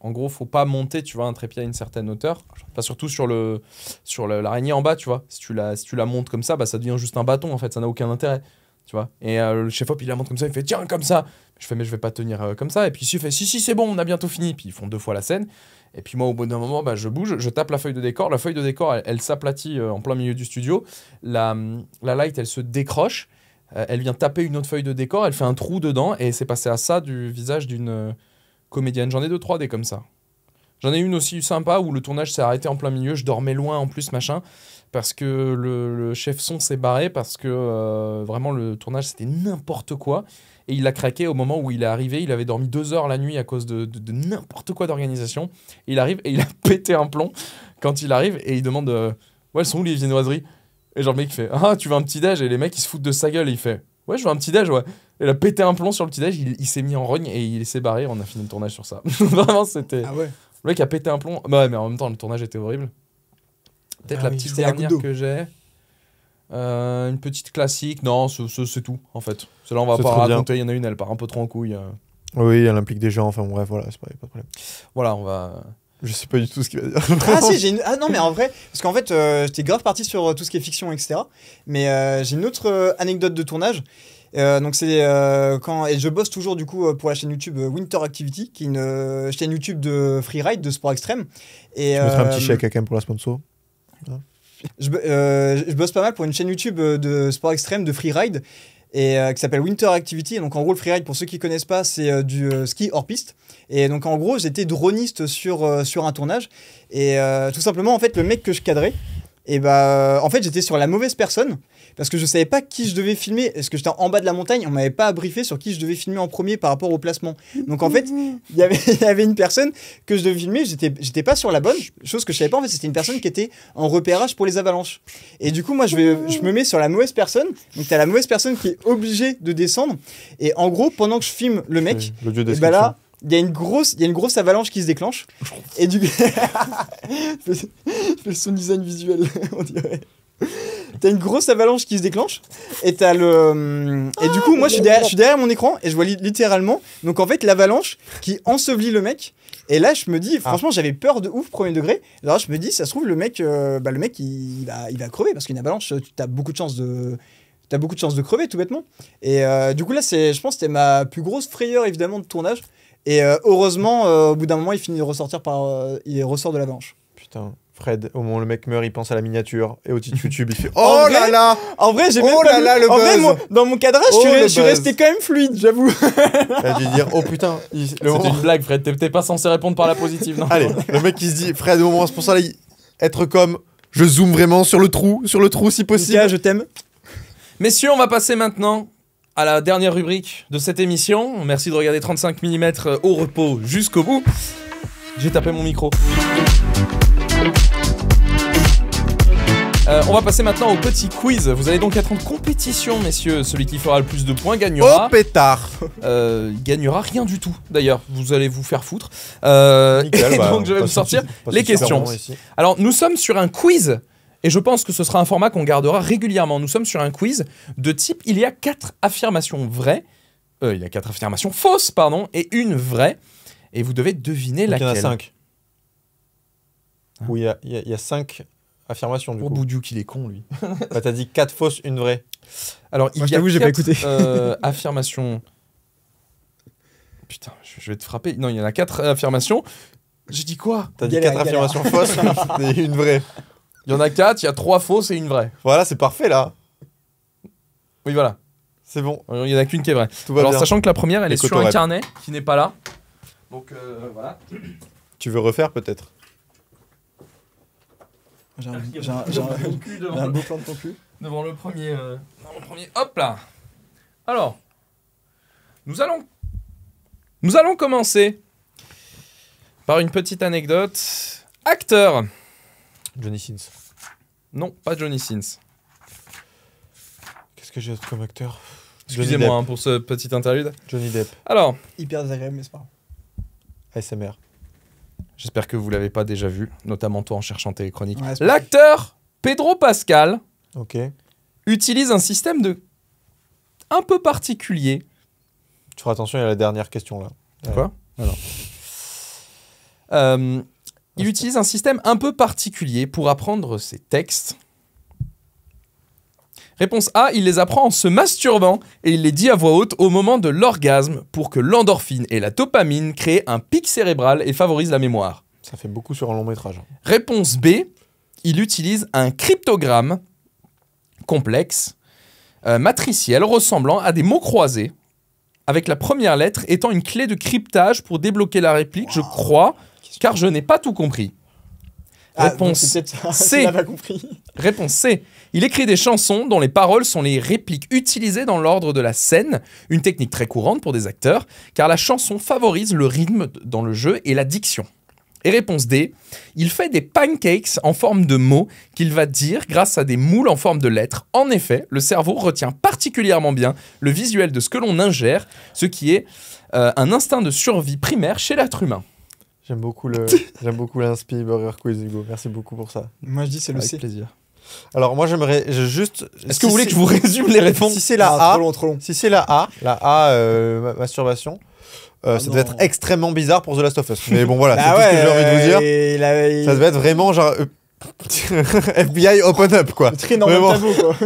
En gros, faut pas monter, tu vois, un trépied à une certaine hauteur. pas surtout sur le sur l'araignée en bas, tu vois. Si tu, la, si tu la montes comme ça, bah, ça devient juste un bâton, en fait, ça n'a aucun intérêt. Tu vois et le chef-op, il la monte comme ça, il fait Tiens, comme ça. Je fais Mais je vais pas tenir comme ça. Et puis, il fait Si, si, c'est bon, on a bientôt fini. Puis, ils font deux fois la scène. Et puis moi, au bout d'un moment, bah, je bouge, je tape la feuille de décor. La feuille de décor, elle, s'aplatit euh, en plein milieu du studio. La, mm, la light, elle se décroche. Euh, elle vient taper une autre feuille de décor, elle fait un trou dedans, et c'est passé à ça du visage d'une euh, comédienne. J'en ai deux, trois des comme ça. J'en ai une aussi sympa où le tournage s'est arrêté en plein milieu, je dormais loin en plus, machin, parce que le, chef son s'est barré, parce que vraiment le tournage c'était n'importe quoi il a craqué au moment où il est arrivé. Il avait dormi deux heures la nuit à cause de, de, n'importe quoi d'organisation. Il arrive et il a pété un plomb quand il arrive et il demande euh, Ouais, sont où les viennoiseries Et genre, le mec, fait Ah, tu veux un petit-déj Et les mecs, ils se foutent de sa gueule. il fait Ouais, je veux un petit-déj, ouais. Il a pété un plomb sur le petit-déj. Il, s'est mis en rogne et il s'est barré. On a fini le tournage sur ça. Vraiment, c'était. Ah le mec a pété un plomb. Bah, mais en même temps, le tournage était horrible. Peut-être ah la petite dernière que j'ai. Euh, une petite classique, non, c'est tout en fait. Celle-là, on va pas raconter. Il y en a une, elle part un peu trop en couille. Euh. Oui, elle implique des gens, enfin bref, voilà, c'est pas, pas de problème. Voilà, on va. Je sais pas du tout ce qu'il va dire. ah si, j'ai ah non mais en vrai, parce qu'en fait, euh, j'étais grave parti sur tout ce qui est fiction, etc. Mais j'ai une autre anecdote de tournage. donc c'est quand et je bosse toujours du coup pour la chaîne YouTube Winter Activity, qui est une chaîne YouTube de freeride, de sport extrême. Et je mettrai un petit chèque à quand pour la sponsor. Euh, je, bosse pas mal pour une chaîne YouTube euh, de sport extrême, de freeride, et, euh, qui s'appelle Winter Activity. donc, en gros, le freeride, pour ceux qui connaissent pas, c'est du ski hors piste. Et donc, en gros, j'étais droniste sur, sur un tournage. Et tout simplement, en fait, le mec que je cadrais, et bah, euh, en fait, j'étais sur la mauvaise personne parce que je savais pas qui je devais filmer. Parce que j'étais en bas de la montagne On m'avait pas briefé sur qui je devais filmer en premier par rapport au placement. Donc en fait, il y avait, une personne que je devais filmer, j'étais, j'étais pas sur la bonne, chose que je savais pas. En fait, c'était une personne qui était en repérage pour les avalanches. Et du coup, moi, je, je me mets sur la mauvaise personne. Donc t'as la mauvaise personne qui est obligée de descendre. Et en gros, pendant que je filme le mec, le bah là, il y a une grosse y une grosse avalanche qui se déclenche et du je son design visuel on dirait t'as une grosse avalanche qui se déclenche et le et du ah, coup moi je suis derrière, mon écran et je vois littéralement donc en fait l'avalanche qui ensevelit le mec et là je me dis ah. franchement j'avais peur de ouf premier degré alors je me dis ça se trouve le mec euh, bah, le mec il, va crever parce qu'une avalanche euh, t'as beaucoup de chances de t'as beaucoup de chances de crever tout bêtement et euh, du coup là c'est je pense c'était ma plus grosse frayeur évidemment de tournage et euh, heureusement, euh, au bout d'un moment, il finit de ressortir par. Euh, il ressort de manche. Putain, Fred, au moment où le mec meurt, il pense à la miniature et au titre YouTube, il fait Oh là là En vrai, j'ai Oh même là là, le en vrai, dans mon cadrage, je oh, suis resté quand même fluide, j'avoue. Il a dû dire Oh putain C'est une blague, Fred. T'es- pas censé répondre par la positive, non Allez, le mec il se dit Fred, au moment où c'est pour ça, être comme. Je zoome vraiment sur le trou, sur le trou si possible. Lucas, je t'aime. Messieurs, on va passer maintenant à la dernière rubrique de cette émission. Merci de regarder 35 mm euh, au repos jusqu'au bout. J'ai tapé mon micro. Euh, on va passer maintenant au petit quiz. Vous allez donc être en compétition, messieurs. Celui qui fera le plus de points gagnera. Oh pétard euh, Gagnera rien du tout, d'ailleurs. Vous allez vous faire foutre. Euh, et bah, donc je vais vous sortir les questions. Alors, nous sommes sur un quiz et je pense que ce sera un format qu'on gardera régulièrement. Nous sommes sur un quiz de type il y a quatre affirmations vraies, euh, il y a quatre affirmations fausses, pardon, et une vraie. Et vous devez deviner Donc laquelle. Il y en a cinq. Hein oui, il y, a cinq affirmations du oh, Boudiou, qu'il est con, lui. bah, t'as dit quatre fausses, une vraie. Alors, il y a quatre, euh, affirmations. Putain, je vais te frapper. Non, il y en a quatre affirmations. J'ai dit quoi T'as dit quatre affirmations fausses et une vraie. Il y en a quatre, il y a trois fausses et une vraie. Voilà, c'est parfait là. Oui, voilà. C'est bon. Euh, il n'y en a qu'une qui est vraie. Alors, sachant que la première, elle est sur un carnet qui n'est pas là. Donc, euh, voilà. Tu veux refaire peut-être J'ai un, ah, devant le- de ton cul. devant le premier. Euh, le premier. Hop là Alors, nous allons, nous allons commencer par une petite anecdote. Acteur. Johnny Sins. Non, pas Johnny Sins. Qu'est-ce que j'ai comme acteur Excusez-moi hein, pour ce petit interlude. Johnny Depp. Alors. Hyper désagréable, nest c'est pas ASMR. J'espère que vous l'avez pas déjà vu, notamment toi en cherchant téléchronique. chroniques. L'acteur Pedro Pascal utilise un système de un peu particulier. Tu feras attention, à la dernière question là. Quoi Alors. Euh, il utilise un système un peu particulier pour apprendre ses textes. Réponse A, il les apprend en se masturbant et il les dit à voix haute au moment de l'orgasme pour que l'endorphine et la dopamine créent un pic cérébral et favorisent la mémoire. Ça fait beaucoup sur un long métrage. Hein. Réponse B, il utilise un cryptogramme complexe, euh, matriciel, ressemblant à des mots croisés, avec la première lettre étant une clé de cryptage pour débloquer la réplique, je crois, car je n'ai pas tout compris. Ah, réponse C. Réponse C. Il écrit des chansons dont les paroles sont les répliques utilisées dans l'ordre de la scène, une technique très courante pour des acteurs, car la chanson favorise le rythme dans le jeu et la diction. Et réponse D, il fait des pancakes en forme de mots qu'il va dire grâce à des moules en forme de lettres. En effet, le cerveau retient particulièrement bien le visuel de ce que l'on ingère, ce qui est euh, un instinct de survie primaire chez l'être humain. J'aime beaucoup le, j'aime beaucoup Burger Quiz Merci beaucoup pour ça. Moi je dis c'est le C. plaisir. Alors moi j'aimerais juste. Est-ce que vous voulez que je vous résume les réponses Si c'est la ah, A, si c'est la A, la A euh, masturbation. Euh, ah ça devait être extrêmement bizarre pour The Last of Us. Mais bon voilà, bah c'est tout ce que j'ai envie de vous dire. Ça devait être vraiment genre euh, FBI open up quoi. Très Tabou, quoi.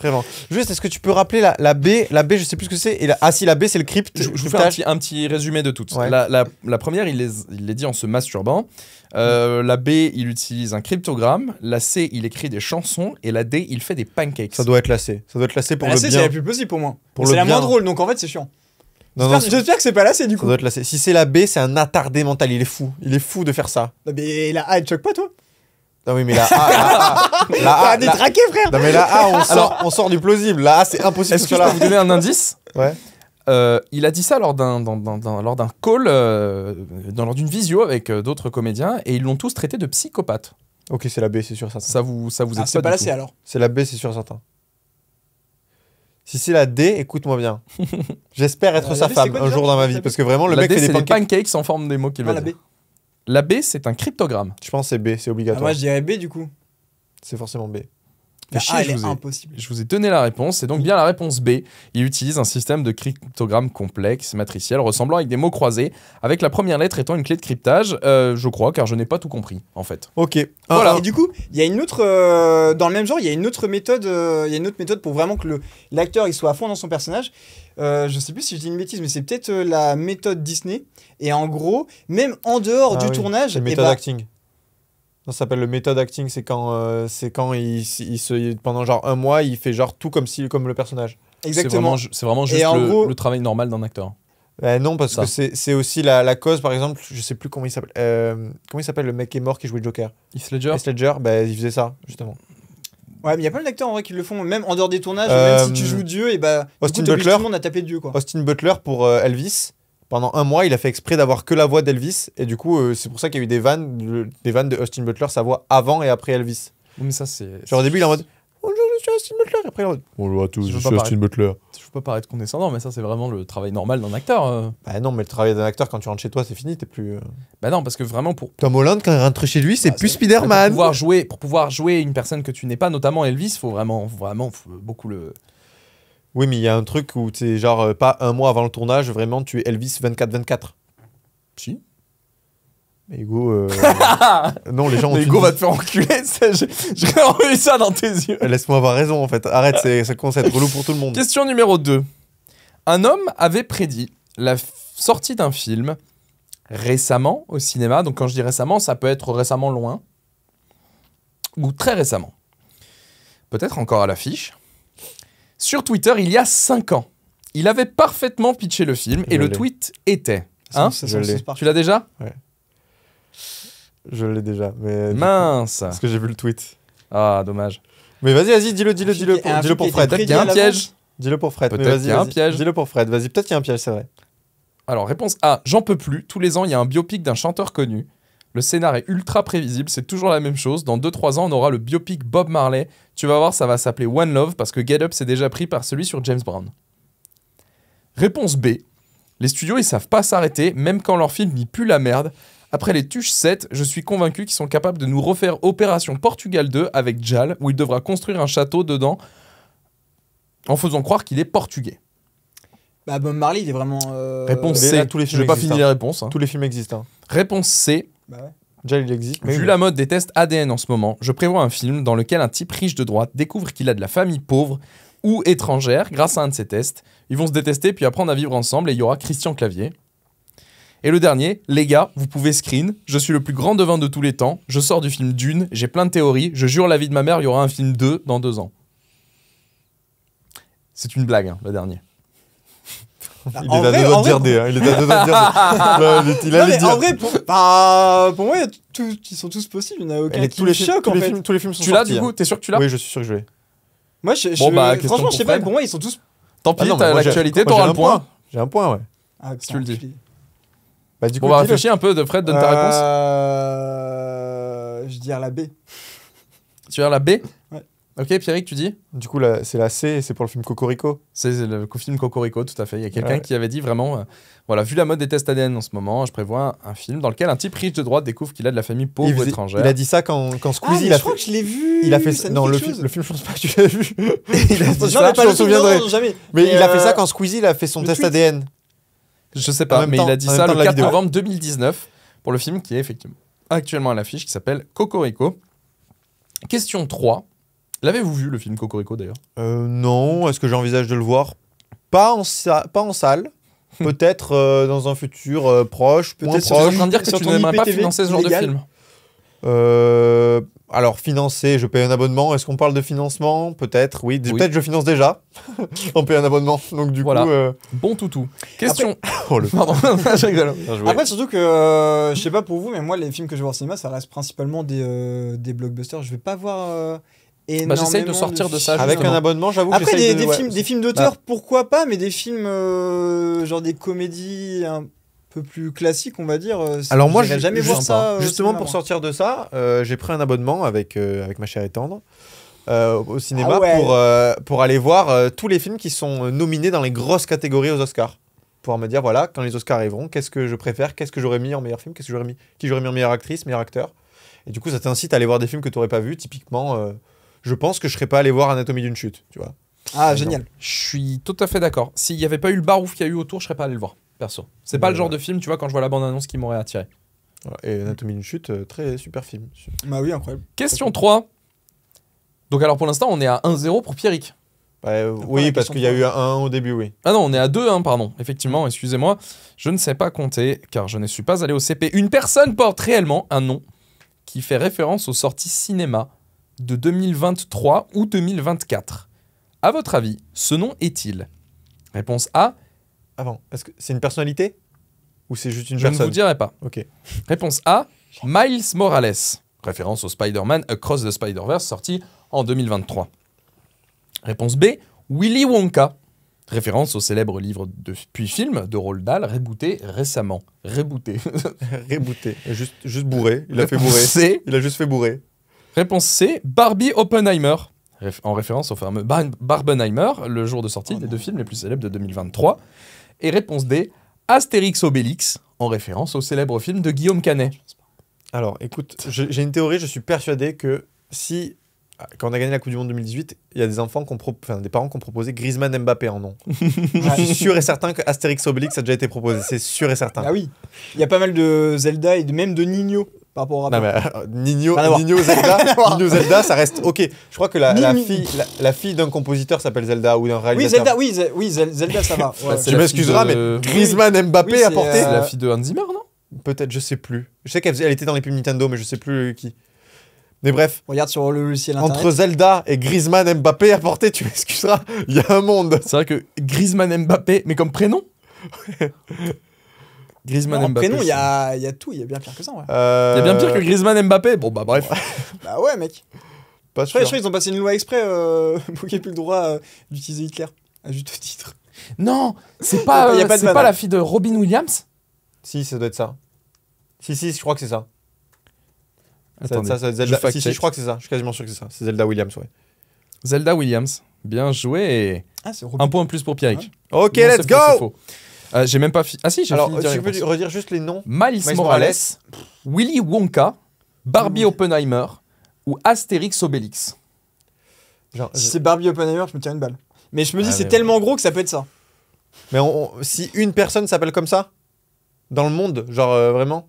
Vraiment. Juste, est-ce que tu peux rappeler la, B La B, je sais plus ce que c'est. Et la, ah si, la B, c'est le crypt. Je, vous fais un petit, résumé de toutes. La, la, la, première, il les, il les dit en se masturbant. Euh, la B, il utilise un cryptogramme. La C, il écrit des chansons. Et la D, il fait des pancakes. Ça doit être la C. Ça doit être la C pour la C, c'est la plus possible pour moi. C'est la moins drôle, donc en fait, c'est chiant. Non, J'espère que c'est pas là, c'est du ça coup. Doit être Si c'est la B, c'est un attardé mental. Il est fou. Il est fou de faire ça. Mais la A, elle choque pas, toi non, oui, mais la A. on sort, du plausible. La A, c'est impossible. Est-ce que, vous donner un indice Ouais. Euh, il a dit ça lors d'un lors d'un call, euh, dans, lors d'une visio avec euh, d'autres comédiens, et ils l'ont tous traité de psychopathe. Ok, c'est la B, c'est sûr ça. Ça vous ça vous ah, C'est pas, pas la C alors. C'est la B, c'est sûr certain. Si c'est la D, écoute-moi bien. J'espère être sa femme un jour dans ma vie, parce que vraiment le mec D, fait des pancakes. en forme des mots qu'il ah, va la B. La B, c'est un cryptogramme. Je pense que c'est B, c'est ah, obligatoire. moi, je dirais B du coup. C'est forcément B ah, je, vous ai, impossible. je vous ai donné la réponse, c'est donc bien la réponse B. Il utilise un système de cryptogramme complexe, matriciel, ressemblant avec des mots croisés, avec la première lettre étant une clé de cryptage, euh, je crois, car je n'ai pas tout compris, en fait. Ok. Euh, voilà. Et du coup, il y a une autre, euh, dans le même genre, il y a une autre méthode, il y a une autre méthode pour vraiment que l'acteur il soit à fond dans son personnage. Euh, je sais plus si je dis une bêtise, mais c'est peut-être la méthode Disney. Et en gros, même en dehors ah du tournage. C'est eh méthode ben, acting. Ça s'appelle le méthode acting, c'est quand, euh, c'est quand il, se, pendant genre un mois, il fait genre tout comme, comme le personnage. Exactement. C'est vraiment, juste le, travail normal d'un acteur. Ben non, parce que c'est aussi la, la, cause, par exemple, je sais plus comment il s'appelle. Euh, comment il s'appelle le mec est mort qui jouait Joker Heath Ledger. Heath Ledger, ben, il faisait ça, justement. Ouais, mais il y a plein d'acteurs en vrai qui le font, même en dehors des tournages, même si tu euh, joues Dieu, et bah. Austin Butler. Tout le monde a tapé Dieu, quoi. Austin Butler pour Elvis pendant un mois, il a fait exprès d'avoir que la voix d'Elvis. Et du coup, euh, c'est pour ça qu'il y a eu des vannes, des vannes de Austin Butler, sa voix avant et après Elvis. mais ça, c'est. au début, il est en mode Bonjour, je suis Austin Butler. Et après, il est en Bonjour à tous, je, suis Austin Butler. Je veux pas paraître condescendant, mais ça, c'est vraiment le travail normal d'un acteur. Euh. Bah non, mais le travail d'un acteur, quand tu rentres chez toi, c'est fini, t'es plus. Euh. Bah non, parce que vraiment, pour, Tom Holland, quand il rentre chez lui, c'est bah, plus Spider-Man. Pour pouvoir jouer, pour pouvoir jouer une personne que tu n'es pas, notamment Elvis, faut vraiment, faut vraiment, beaucoup le, oui, mais il y a un truc où c'est genre euh, pas un mois avant le tournage, vraiment tu es Elvis 24-24. Si. Mais Hugo. Euh, non, les gens ont. Hugo va te faire enculer, j'ai enlevé ça dans tes yeux. Euh, laisse-moi avoir raison en fait. Arrête, c'est à concept relou pour tout le monde. Question numéro 2. Un homme avait prédit la sortie d'un film récemment au cinéma. Donc quand je dis récemment, ça peut être récemment loin ou très récemment. Peut-être encore à l'affiche. Sur Twitter, il y a 5 ans, il avait parfaitement pitché le film et le tweet était. Hein tu l'as déjà ouais. Je l'ai déjà, mais. Mince Parce que j'ai vu le tweet. Ah, dommage. Mais vas-y, vas-y, dis-le, dis-le, dis-le. Dis-le pour, Fred. Peut-être qu'il y a un piège. Dis-le pour Fred. Peut-être qu'il y a un piège. Dis-le pour Fred. Vas-y, peut-être qu'il y a un piège, c'est vrai. Alors, réponse A. J'en peux plus. Tous les ans, il y a un biopic d'un chanteur connu. Le scénar est ultra prévisible, c'est toujours la même chose. Dans 2-3 ans, on aura le biopic Bob Marley. Tu vas voir, ça va s'appeler One Love parce que Get Up s'est déjà pris par celui sur James Brown. Réponse B. Les studios, ils savent pas s'arrêter, même quand leur film n'y pue la merde. Après les Tuches 7, je suis convaincu qu'ils sont capables de nous refaire Opération Portugal 2 avec Jal, où il devra construire un château dedans en faisant croire qu'il est portugais. Bah, Bob Marley, il est vraiment. Euh, Réponse C. je vais pas finir hein. les réponses. Hein. Tous les films existent. Hein. Réponse C. Bah ouais. Déjà, il Vu la mode des tests ADN en ce moment, je prévois un film dans lequel un type riche de droite découvre qu'il a de la famille pauvre ou étrangère grâce à un de ses tests. Ils vont se détester puis apprendre à vivre ensemble et il y aura Christian Clavier. Et le dernier, les gars, vous pouvez screen, je suis le plus grand devin de tous les temps, je sors du film Dune, j'ai plein de théories, je jure la vie de ma mère, il y aura un film 2 dans deux ans. C'est une blague, hein, le dernier. Il est à deux doigts de dire D. Il est à deux doigts de dire D. en vrai, pour, moi, ils sont tous possibles. Il n'y en a aucun qui tous les choque, tous en fait. tous les films sont Tu l'as, du hein. coup T'es sûr que tu l'as Oui, je suis sûr que je l'ai. Moi, je, je, bah, franchement, je sais pas. Pour moi, ils sont tous... Tant pis, ah t'as l'actualité, t'auras un point. J'ai un point, ouais. tu le dis. on va réfléchir un peu de Fred, donne ta réponse. Euh, je dirais la B. Tu veux la B Ouais. Ok, Pierrick, tu dis Du coup, c'est la C c'est pour le film Cocorico. C'est le film Cocorico, tout à fait. Il y a quelqu'un qui avait dit vraiment euh, voilà, vu la mode des tests ADN en ce moment, je prévois un, film dans lequel un type riche de droite découvre qu'il a de la famille pauvre étrangère. Il a dit ça quand, quand ah, Squeezie. il a je crois que je l'ai vu. Il a fait ça. le, film, je pense pas que tu l'as vu. il a jamais. Mais, il a fait euh, ça quand Squeezie il a fait son test ADN. Je sais pas, mais il a dit ça le 4 novembre 2019 pour le film qui est effectivement actuellement à l'affiche qui s'appelle Cocorico. Question 3. L'avez-vous vu le film Cocorico d'ailleurs euh, Non. Est-ce que j'envisage de le voir pas en, pas en salle. Hum. peut-être euh, dans un futur euh, proche. Peut-être en train de dire que tu n'aimerais pas financer ce genre de film. alors, financer, je paye un abonnement. Est-ce qu'on parle de financement Peut-être, oui. Peut-être je finance déjà. On paye un abonnement. Donc, du coup. Euh... Bon toutou. Question. Après... oh, le... Après, surtout que, je je sais pas pour vous, mais moi, les films que je vois au cinéma, ça reste principalement des, des blockbusters. Je vais pas voir. Bah, j'essaye de sortir de, ça. Avec un abonnement, j'avoue. Après, que des, des, films, des films d'auteur, ah. pourquoi pas, mais des films euh, genre des comédies un peu plus classiques, on va dire. Euh, Alors moi, j'ai jamais voir ça. Euh, justement, pour sortir de ça, j'ai pris un abonnement avec avec ma chère étendre. au cinéma ah pour, pour aller voir tous les films qui sont nominés dans les grosses catégories aux Oscars pouvoir me dire voilà quand les Oscars arriveront qu'est-ce que je préfère qu'est-ce que j'aurais mis en meilleur film qu'est-ce que j'aurais mis qui j'aurais mis en meilleure actrice meilleur acteur et du coup ça t'incite à aller voir des films que tu n'aurais pas vu typiquement je pense que je serais pas allé voir Anatomie d'une chute, tu vois. Ah, génial. Je suis tout à fait d'accord. S'il n'y avait pas eu le barouf qu'il y a eu autour, je serais pas allé le voir, perso. C'est pas le euh, genre de film, tu vois, quand je vois la bande-annonce qui m'aurait attiré. Et Anatomie d'une chute, euh, très super film. Bah oui, incroyable. Question 3. Donc alors pour l'instant, on est à 1-0 pour Pierrick. Bah, euh, oui, parce qu'il y a eu un, 1 au début, oui. Ah non, on est à 2, hein, pardon. Effectivement, excusez-moi. Je ne sais pas compter, car je ne suis pas allé au CP. Une personne porte réellement un nom qui fait référence aux sorties cinéma de 2023 ou 2024. À votre avis, ce nom est-il Réponse A. Avant, ah est-ce que c'est une personnalité ou c'est juste une personne Je ne vous dirai pas. Ok. Réponse A. Miles Morales, référence au Spider-Man Across the Spider-Verse sorti en 2023. Réponse B. Willy Wonka, référence au célèbre livre de, puis film de Roald Dahl, rebooté récemment. Rebooté. rebooté. Juste, juste bourré. Il a fait bourrer. Il a juste fait bourrer. Réponse C, Barbie Oppenheimer, en référence au fameux Barbenheimer, le jour de sortie oh des deux films les plus célèbres de 2023. Et réponse D, Astérix Obélix, en référence au célèbre film de Guillaume Canet. Alors, écoute, j'ai une théorie, je suis persuadé que si, ah, quand on a gagné la Coupe du Monde 2018, il y a des enfants, enfin, des parents qui ont proposé Griezmann Mbappé en nom. je suis sûr et certain que Astérix Obélix a déjà été proposé, c'est sûr et certain. Ah oui, il y a pas mal de Zelda et même de Nino par rapport euh, à. Nino, Zelda, ça reste ok. Je crois que la, fille, la, fille d'un compositeur s'appelle Zelda ou d'un réalisateur. Oui, Zelda, oui, ça va. Bah, tu m'excuseras, mais Griezmann, Mbappé a porté. C'est la fille de Hans Zimmer, non Peut-être, je sais plus. Je sais qu'elle était dans les pubs Nintendo, mais je sais plus qui. Mais bref. Regarde sur le logiciel Entre Zelda et Griezmann Mbappé a porté, tu m'excuseras, il y a un monde. C'est vrai que Griezmann Mbappé, mais comme prénom Griezmann Mbappé. Prénom, il y a, y a, tout, il y a bien pire que ça. Ouais. Euh, il y a bien pire que Griezmann Mbappé. Bon, bah bref. bah ouais, mec. Pas sûr. ils ont passé une loi exprès euh, pour qu'il n'y ait plus le droit euh, d'utiliser Hitler, à juste titre. Non, c'est pas, pas, la fille de Robin Williams Si, ça doit être ça. Si, si, je crois que c'est ça. Attendez, si, si, je crois que c'est ça. Je suis quasiment sûr que c'est ça. C'est Zelda Williams, ouais. Zelda Williams. Bien joué. Ah, un point en plus pour Pierrick. Ok, let's go. Euh, j'ai même pas Ah si, j'ai fini. alors tu peux redire juste les noms Miles, Morales, Willy Wonka, Barbie mmh. Oppenheimer ou Astérix Obélix. Genre, Si c'est Barbie Oppenheimer, je me tire une balle. Mais je me dis, ah, c'est tellement gros que ça peut être ça. Mais si une personne s'appelle comme ça dans le monde, genre euh, vraiment,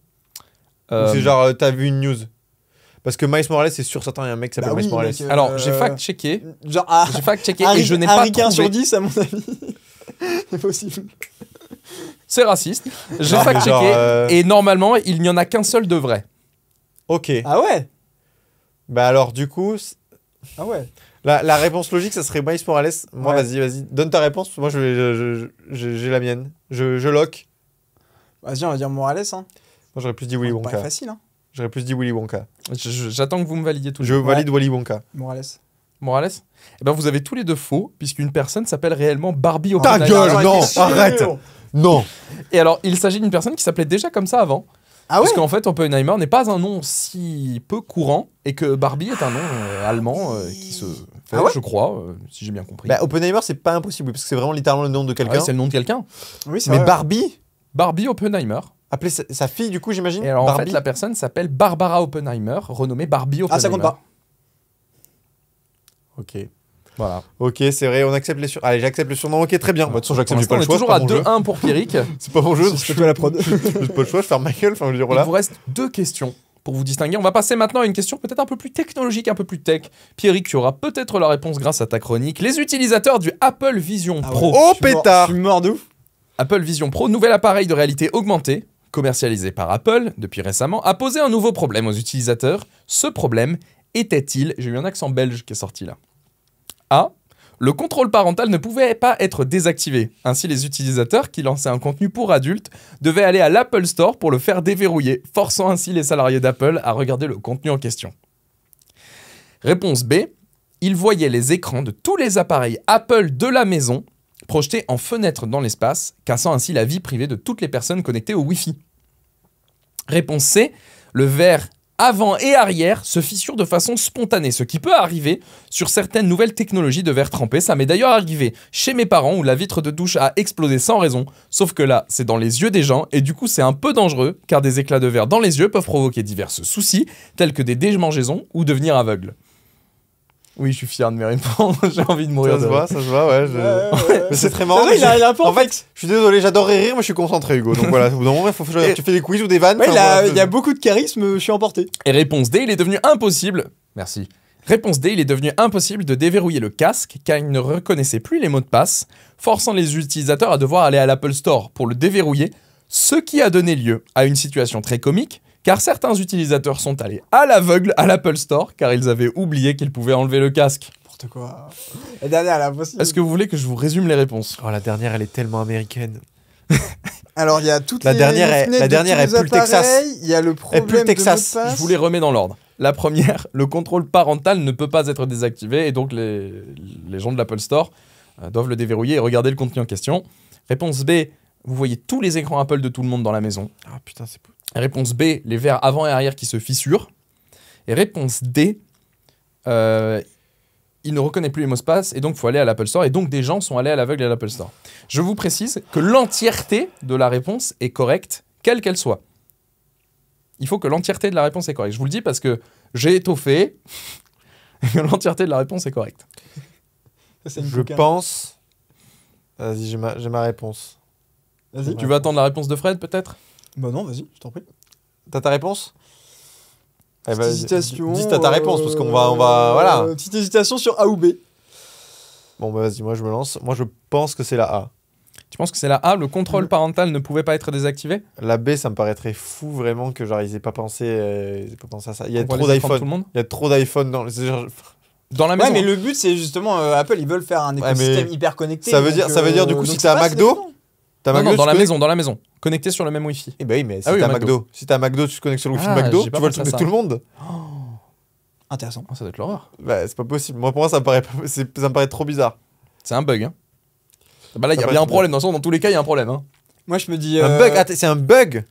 Ou euh, c'est genre t'as vu une news Parce que Miles Morales, c'est sûr certain, il y a un mec qui s'appelle bah Miles Morales. Alors, j'ai fact-checké. Genre, ah, J'ai fact-checké et je n'ai pas ricain trouvé. sur 10, à mon avis. c'est possible. C'est raciste. J'ai vais euh, Et normalement, il n'y en a qu'un seul de vrai. Ok. Ah ouais Bah alors, du coup, Ah ouais la, réponse logique, ça serait Maïs Morales. Moi, vas-y, vas-y, donne ta réponse. Moi, je j'ai la mienne. Je, je lock. Vas-y, on va dire Morales. Hein. Moi, j'aurais plus dit Willy Pas facile, hein. J'aurais plus dit Willy Wonka. J'attends que vous me validiez tout. Je valide Willy Wonka. Morales. Morales Eh ben, vous avez tous les deux faux, puisqu'une personne s'appelle réellement Barbie Ta gueule, ah, non, arrête. Non. Et alors, il s'agit d'une personne qui s'appelait déjà comme ça avant. Ah ouais Parce qu'en fait, Oppenheimer n'est pas un nom si peu courant et que Barbie est un nom euh, allemand euh, qui se fait, ah je crois, euh, si j'ai bien compris. Bah, Oppenheimer, c'est pas impossible, parce que c'est vraiment littéralement le nom de quelqu'un. Ah c'est le nom de quelqu'un. Oui, Mais Barbie, Barbie Oppenheimer. Appelée sa, fille, du coup, j'imagine Et alors, en fait, la personne s'appelle Barbara Oppenheimer, renommée Barbie Oppenheimer. Ah, ça compte pas. Ok. Voilà. Ok, c'est vrai, on accepte les surnoms. Allez, j'accepte le surnom. Ok, très bien. Bah, de toute le On est toujours à 2-1 pour Pierrick. c'est pas mon jeu. Je la pas le choix, je ferme ma gueule. Il vous reste deux questions pour vous distinguer. On va passer maintenant à une question peut-être un peu plus technologique, un peu plus tech. Pierrick, tu auras peut-être la réponse grâce à ta chronique. Les utilisateurs du Apple Vision ah Pro. Oh pétard Je suis mort de Apple Vision Pro, nouvel appareil de réalité augmentée, commercialisé par Apple depuis récemment, a posé un nouveau problème aux utilisateurs. Ce problème était-il, j'ai eu un accent belge qui est sorti là, a. Le contrôle parental ne pouvait pas être désactivé. Ainsi, les utilisateurs qui lançaient un contenu pour adultes devaient aller à l'Apple Store pour le faire déverrouiller, forçant ainsi les salariés d'Apple à regarder le contenu en question. Réponse B. Ils voyaient les écrans de tous les appareils Apple de la maison projetés en fenêtre dans l'espace, cassant ainsi la vie privée de toutes les personnes connectées au Wi-Fi. Réponse C. Le verre avant et arrière se fissurent de façon spontanée, ce qui peut arriver sur certaines nouvelles technologies de verre trempé. Ça m'est d'ailleurs arrivé chez mes parents où la vitre de douche a explosé sans raison, sauf que là, c'est dans les yeux des gens et du coup, c'est un peu dangereux car des éclats de verre dans les yeux peuvent provoquer divers soucis tels que des démangeaisons ou devenir aveugle. Oui, je suis fier de mes réponses. J'ai envie de mourir. Ça se voit, ça se voit, ouais. Mais c'est très marrant. Vrai, il a, en fait, je suis désolé, j'adore rire, mais je suis concentré, Hugo. Donc voilà, tu fais des quiz ou des vannes. il y a beaucoup de charisme, je suis emporté. Et réponse D, il est devenu impossible. Merci. Réponse D, il est devenu impossible de déverrouiller le casque car il ne reconnaissait plus les mots de passe, forçant les utilisateurs à devoir aller à l'Apple Store pour le déverrouiller, ce qui a donné lieu à une situation très comique car certains utilisateurs sont allés à l'aveugle à l'Apple Store, car ils avaient oublié qu'ils pouvaient enlever le casque. N'importe quoi. La dernière, est Est-ce que vous voulez que je vous résume les réponses Oh, la dernière, elle est tellement américaine. Alors, il y a toutes la dernière est, La dernière est plus Texas. Il y a le problème plus je vous les remets dans l'ordre. La première, le contrôle parental ne peut pas être désactivé et donc les, les gens de l'Apple Store euh, doivent le déverrouiller et regarder le contenu en question. Réponse B, vous voyez tous les écrans Apple de tout le monde dans la maison. Ah putain, c'est Réponse B, les vers avant et arrière qui se fissurent. Et réponse D, euh, il ne reconnaît plus les mots de passe et donc faut aller à l'Apple Store. Et donc des gens sont allés à l'aveugle à l'Apple Store. Je vous précise que l'entièreté de la réponse est correcte, quelle qu'elle soit. Il faut que l'entièreté de la réponse est correcte. Je vous le dis parce que j'ai étoffé l'entièreté de la réponse est correcte. Je pense. Vas-y, j'ai ma... réponse. tu veux attendre la réponse de Fred peut-être bah non, vas-y, je t'en prie. T'as ta réponse eh ben, hésitation. Dis t'as ta réponse parce qu'on va, on va, euh, voilà. petite hésitation sur A ou B. Bon bah vas-y, moi je me lance. Moi je pense que c'est la A. Tu penses que c'est la A, le contrôle mm. parental ne pouvait pas être désactivé La B, ça me paraîtrait fou vraiment que genre ils aient pas pensé, euh, ils pas pensé à ça. Il y a trop d'iPhone. Il y a trop d'iPhone dans. Dans la maison. Ouais, mais le but c'est justement euh, Apple, ils veulent faire un écosystème hyper connecté. Ça veut dire, ça veut dire du coup si t'as un McDo, dans la maison, dans la maison. Connecté sur le même Wi-Fi. Eh ben oui, mais si ah oui, t'as McDo. McDo. Si t'as McDo, tu te connectes sur le Wi-Fi ah, McDo, tu vois le truc de tout le monde. Oh, intéressant. Ah, ça doit être l'horreur. Bah, c'est pas possible. Moi, pour moi, ça me paraît, ça me paraît trop bizarre. C'est un bug. Hein. Bah là, il y a bien un problème. Dans, dans tous les cas, il y a un problème. Hein. Moi, je me dis. Un bug euh, C'est un bug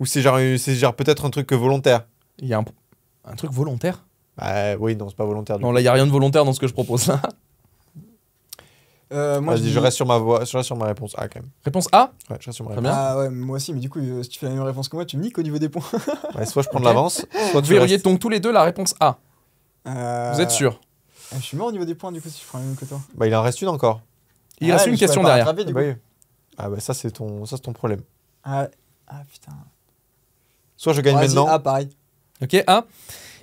Ou c'est genre, euh, genre peut-être un truc volontaire Il y a un, un truc volontaire Bah oui, non, c'est pas volontaire. Du non, là, il y a rien de volontaire dans ce que je propose là. Euh, moi, je, reste sur ma voix, sur ma réponse A quand même. Réponse A Ouais, je reste sur ma réponse Ah ouais, moi aussi, mais du coup, euh, si tu fais la même réponse que moi, tu me niques au niveau des points. ouais, soit je prends de l'avance, soit tu Vous ton donc tous les deux la réponse A. Euh, vous êtes sûr eh, Je suis mort au niveau des points, du coup, si je prends la même que toi. Bah, il en reste une encore. Il reste ah, une question derrière. bah, oui. Ah bah, ça, c'est ton, ça, ton problème. Ah, ah putain. Soit je gagne maintenant. Ah, pareil. Ok, A.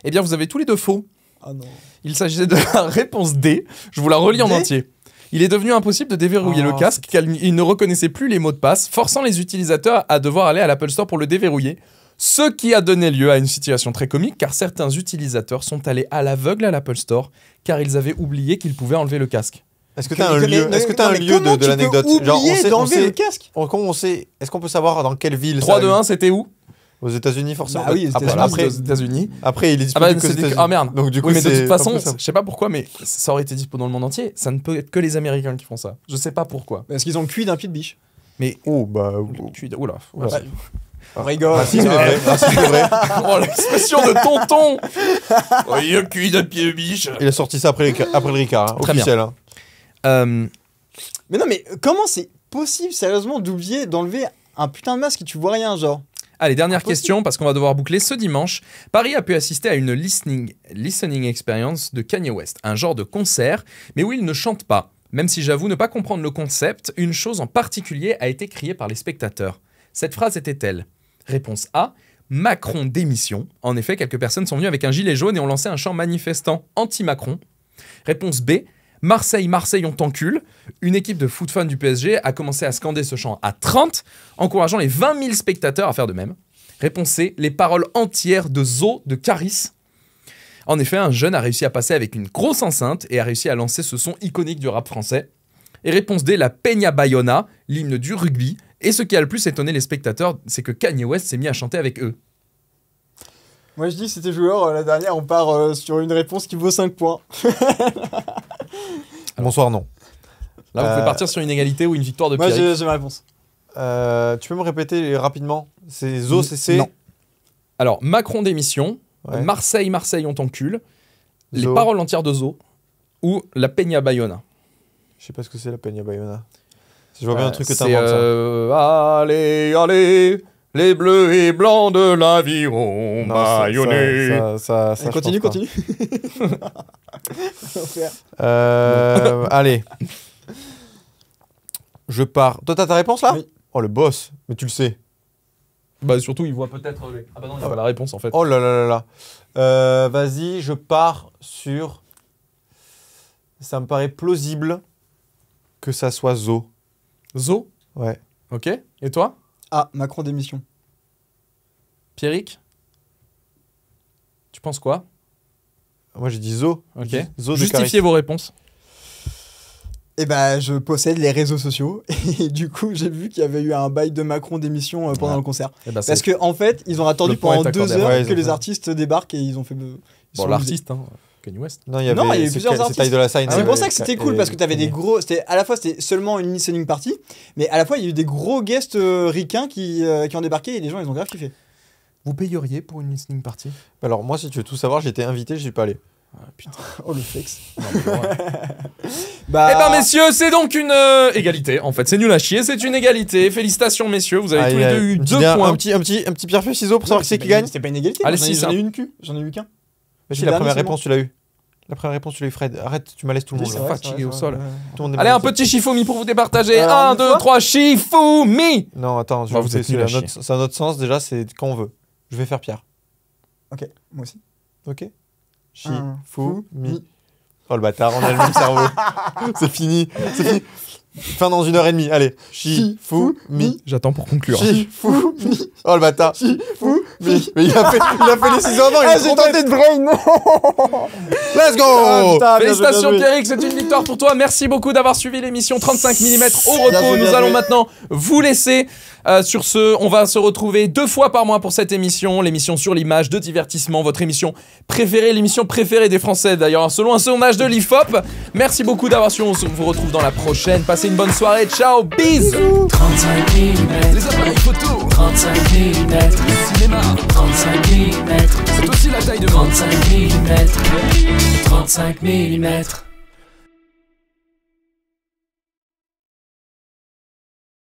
Eh bien, vous avez tous les deux faux. Ah non. Il s'agissait de la réponse D. Je vous la relis en entier il est devenu impossible de déverrouiller le oh, casque car il ne reconnaissait plus les mots de passe, forçant les utilisateurs à devoir aller à l'Apple Store pour le déverrouiller. Ce qui a donné lieu à une situation très comique car certains utilisateurs sont allés à l'aveugle à l'Apple Store car ils avaient oublié qu'ils pouvaient enlever le casque. Est-ce que tu as un lieu, est-ce que as un lieu de, l'anecdote Genre on sait, le casque est-ce qu'on peut savoir dans quelle ville 3 2 1, c'était où aux États-Unis, forcément. Ah oui, aux États-Unis. Après, états Après, il est disponible. Ah, bah, ah merde. Donc, du coup, mais de toute façon, je sais pas pourquoi, mais ça aurait été disponible dans le monde entier. Ça ne peut être que les Américains qui font ça. Je sais pas pourquoi. Est-ce qu'ils ont cuit d'un pied de biche. Mais. Oh, bah. Oh. Cuit Oula. on rigole. Ah, c'est vrai. Ah, c'est vrai. oh, l'expression de tonton oh, Il a cuit d'un pied de biche. Il a sorti ça après, après le Ricard, Très officiel. Bien. Hein. Euh, mais non, mais comment c'est possible, sérieusement, d'oublier d'enlever un putain de masque et tu vois rien, genre Allez, dernière question, parce qu'on va devoir boucler ce dimanche. Paris a pu assister à une listening, listening experience de Kanye West, un genre de concert, mais où il ne chante pas. Même si j'avoue ne pas comprendre le concept, une chose en particulier a été criée par les spectateurs. Cette phrase était-elle Réponse A. Macron démission. En effet, quelques personnes sont venues avec un gilet jaune et ont lancé un chant manifestant anti-Macron. Réponse B. Marseille, Marseille, on t'encule. Une équipe de foot fans du PSG a commencé à scander ce chant à 30, encourageant les 20 000 spectateurs à faire de même. Réponse C, les paroles entières de Zo de Caris. En effet, un jeune a réussi à passer avec une grosse enceinte et a réussi à lancer ce son iconique du rap français. Et réponse D, la Peña Bayona, l'hymne du rugby. Et ce qui a le plus étonné les spectateurs, c'est que Kanye West s'est mis à chanter avec eux. Moi je dis, c'était joueur, euh, la dernière, on part euh, sur une réponse qui vaut 5 points. Bonsoir, non. Là, vous pouvez euh, partir sur une égalité ou une victoire de Moi, j'ai ma réponse. Euh, tu peux me répéter rapidement C'est Zo, c'est C Non. Alors, Macron démission, Marseille, Marseille, on t'encule, les paroles entières de Zo ou la Peña Bayona. Je sais pas ce que c'est la Peña Bayona. Je vois bien euh, un truc que t'as en euh, Allez, allez, les bleus et blancs de l'aviron ça- ça- ça- ça- continue, continue. Euh, allez. Je pars. Toi, t'as ta réponse là Oh, le boss. Mais tu le sais. Bah, surtout, il voit peut-être. Euh, ah bah non, ah la réponse en fait. Oh là là là là. Euh, vas-y, je pars sur. Ça me paraît plausible que ça soit Zo. Zo Ouais. Ok. Et toi Ah, Macron démission. Pierrick Tu penses quoi moi, j'ai dit Zo. Ok. Justifiez vos réponses. Eh ben, je possède les réseaux sociaux et du coup, j'ai vu qu'il y avait eu un bail de Macron d'émission euh, pendant le concert. Eh ben, parce que en fait, ils ont attendu pendant deux heures que les artistes débarquent et ils ont fait. bon, l'artiste, hein. West. Non, il y avait, plusieurs artistes. Ah, c'est pour ça que c'était cool parce que tu avais des gros. C'était à la fois c'était seulement une listening party, mais à la fois il y a eu des gros guests euh, ricains qui, euh, qui ont débarqué et les gens ils ont grave kiffé. Vous payeriez pour une listening party bah Alors moi, si tu veux tout savoir, j'étais invité, je suis pas allé. Ah, putain. oh le flex. Bah eh ben messieurs, c'est donc une euh, égalité. En fait, c'est nul à chier, c'est une égalité. Félicitations messieurs, vous avez tous les deux eu deux points. Un petit, un petit, un petit pierre feu ciseau pour savoir qui c'est qui gagne. C'était pas une égalité. Allez, si, j'en ai eu une cul, j'en ai eu qu'un. Bah, si la première réponse tu l'as eu. La première réponse tu l'as eu Fred. Arrête, tu m'as laissé tout le monde. fatigué au sol. Allez, un petit chifoumi pour vous départager. 1, 2, 3, mi. Non, attends, je bah, vais vous C'est un autre sens déjà, c'est quand on veut. Je vais faire Pierre. Ok, moi aussi. Ok. Chi, fou, mi. Oh le bâtard, on a le même cerveau. C'est fini. C'est fini. Fin dans une heure et demie. Allez. Chi, mi. J'attends pour conclure. Chi, mi. Oh le bâtard. Chi, mi. Mais il a fait, il a fait les 6 avant. Ah, j'ai tenté de brain. Let's go. Ah, Félicitations, Pierrick. C'est une victoire pour toi. Merci beaucoup d'avoir suivi l'émission 35 mm au repos. Nous allons maintenant vous laisser. Euh, sur ce, on va se retrouver deux fois par mois pour cette émission, l'émission sur l'image de divertissement, votre émission préférée, l'émission préférée des Français d'ailleurs, selon un sondage de l'IFOP. Merci beaucoup d'avoir suivi, on vous retrouve dans la prochaine une bonne soirée. Ciao, bis 35 mm. Les appareils photo. 35 mm. Le cinéma. 35 mm. C'est aussi la taille de 35 mm. 35 mm.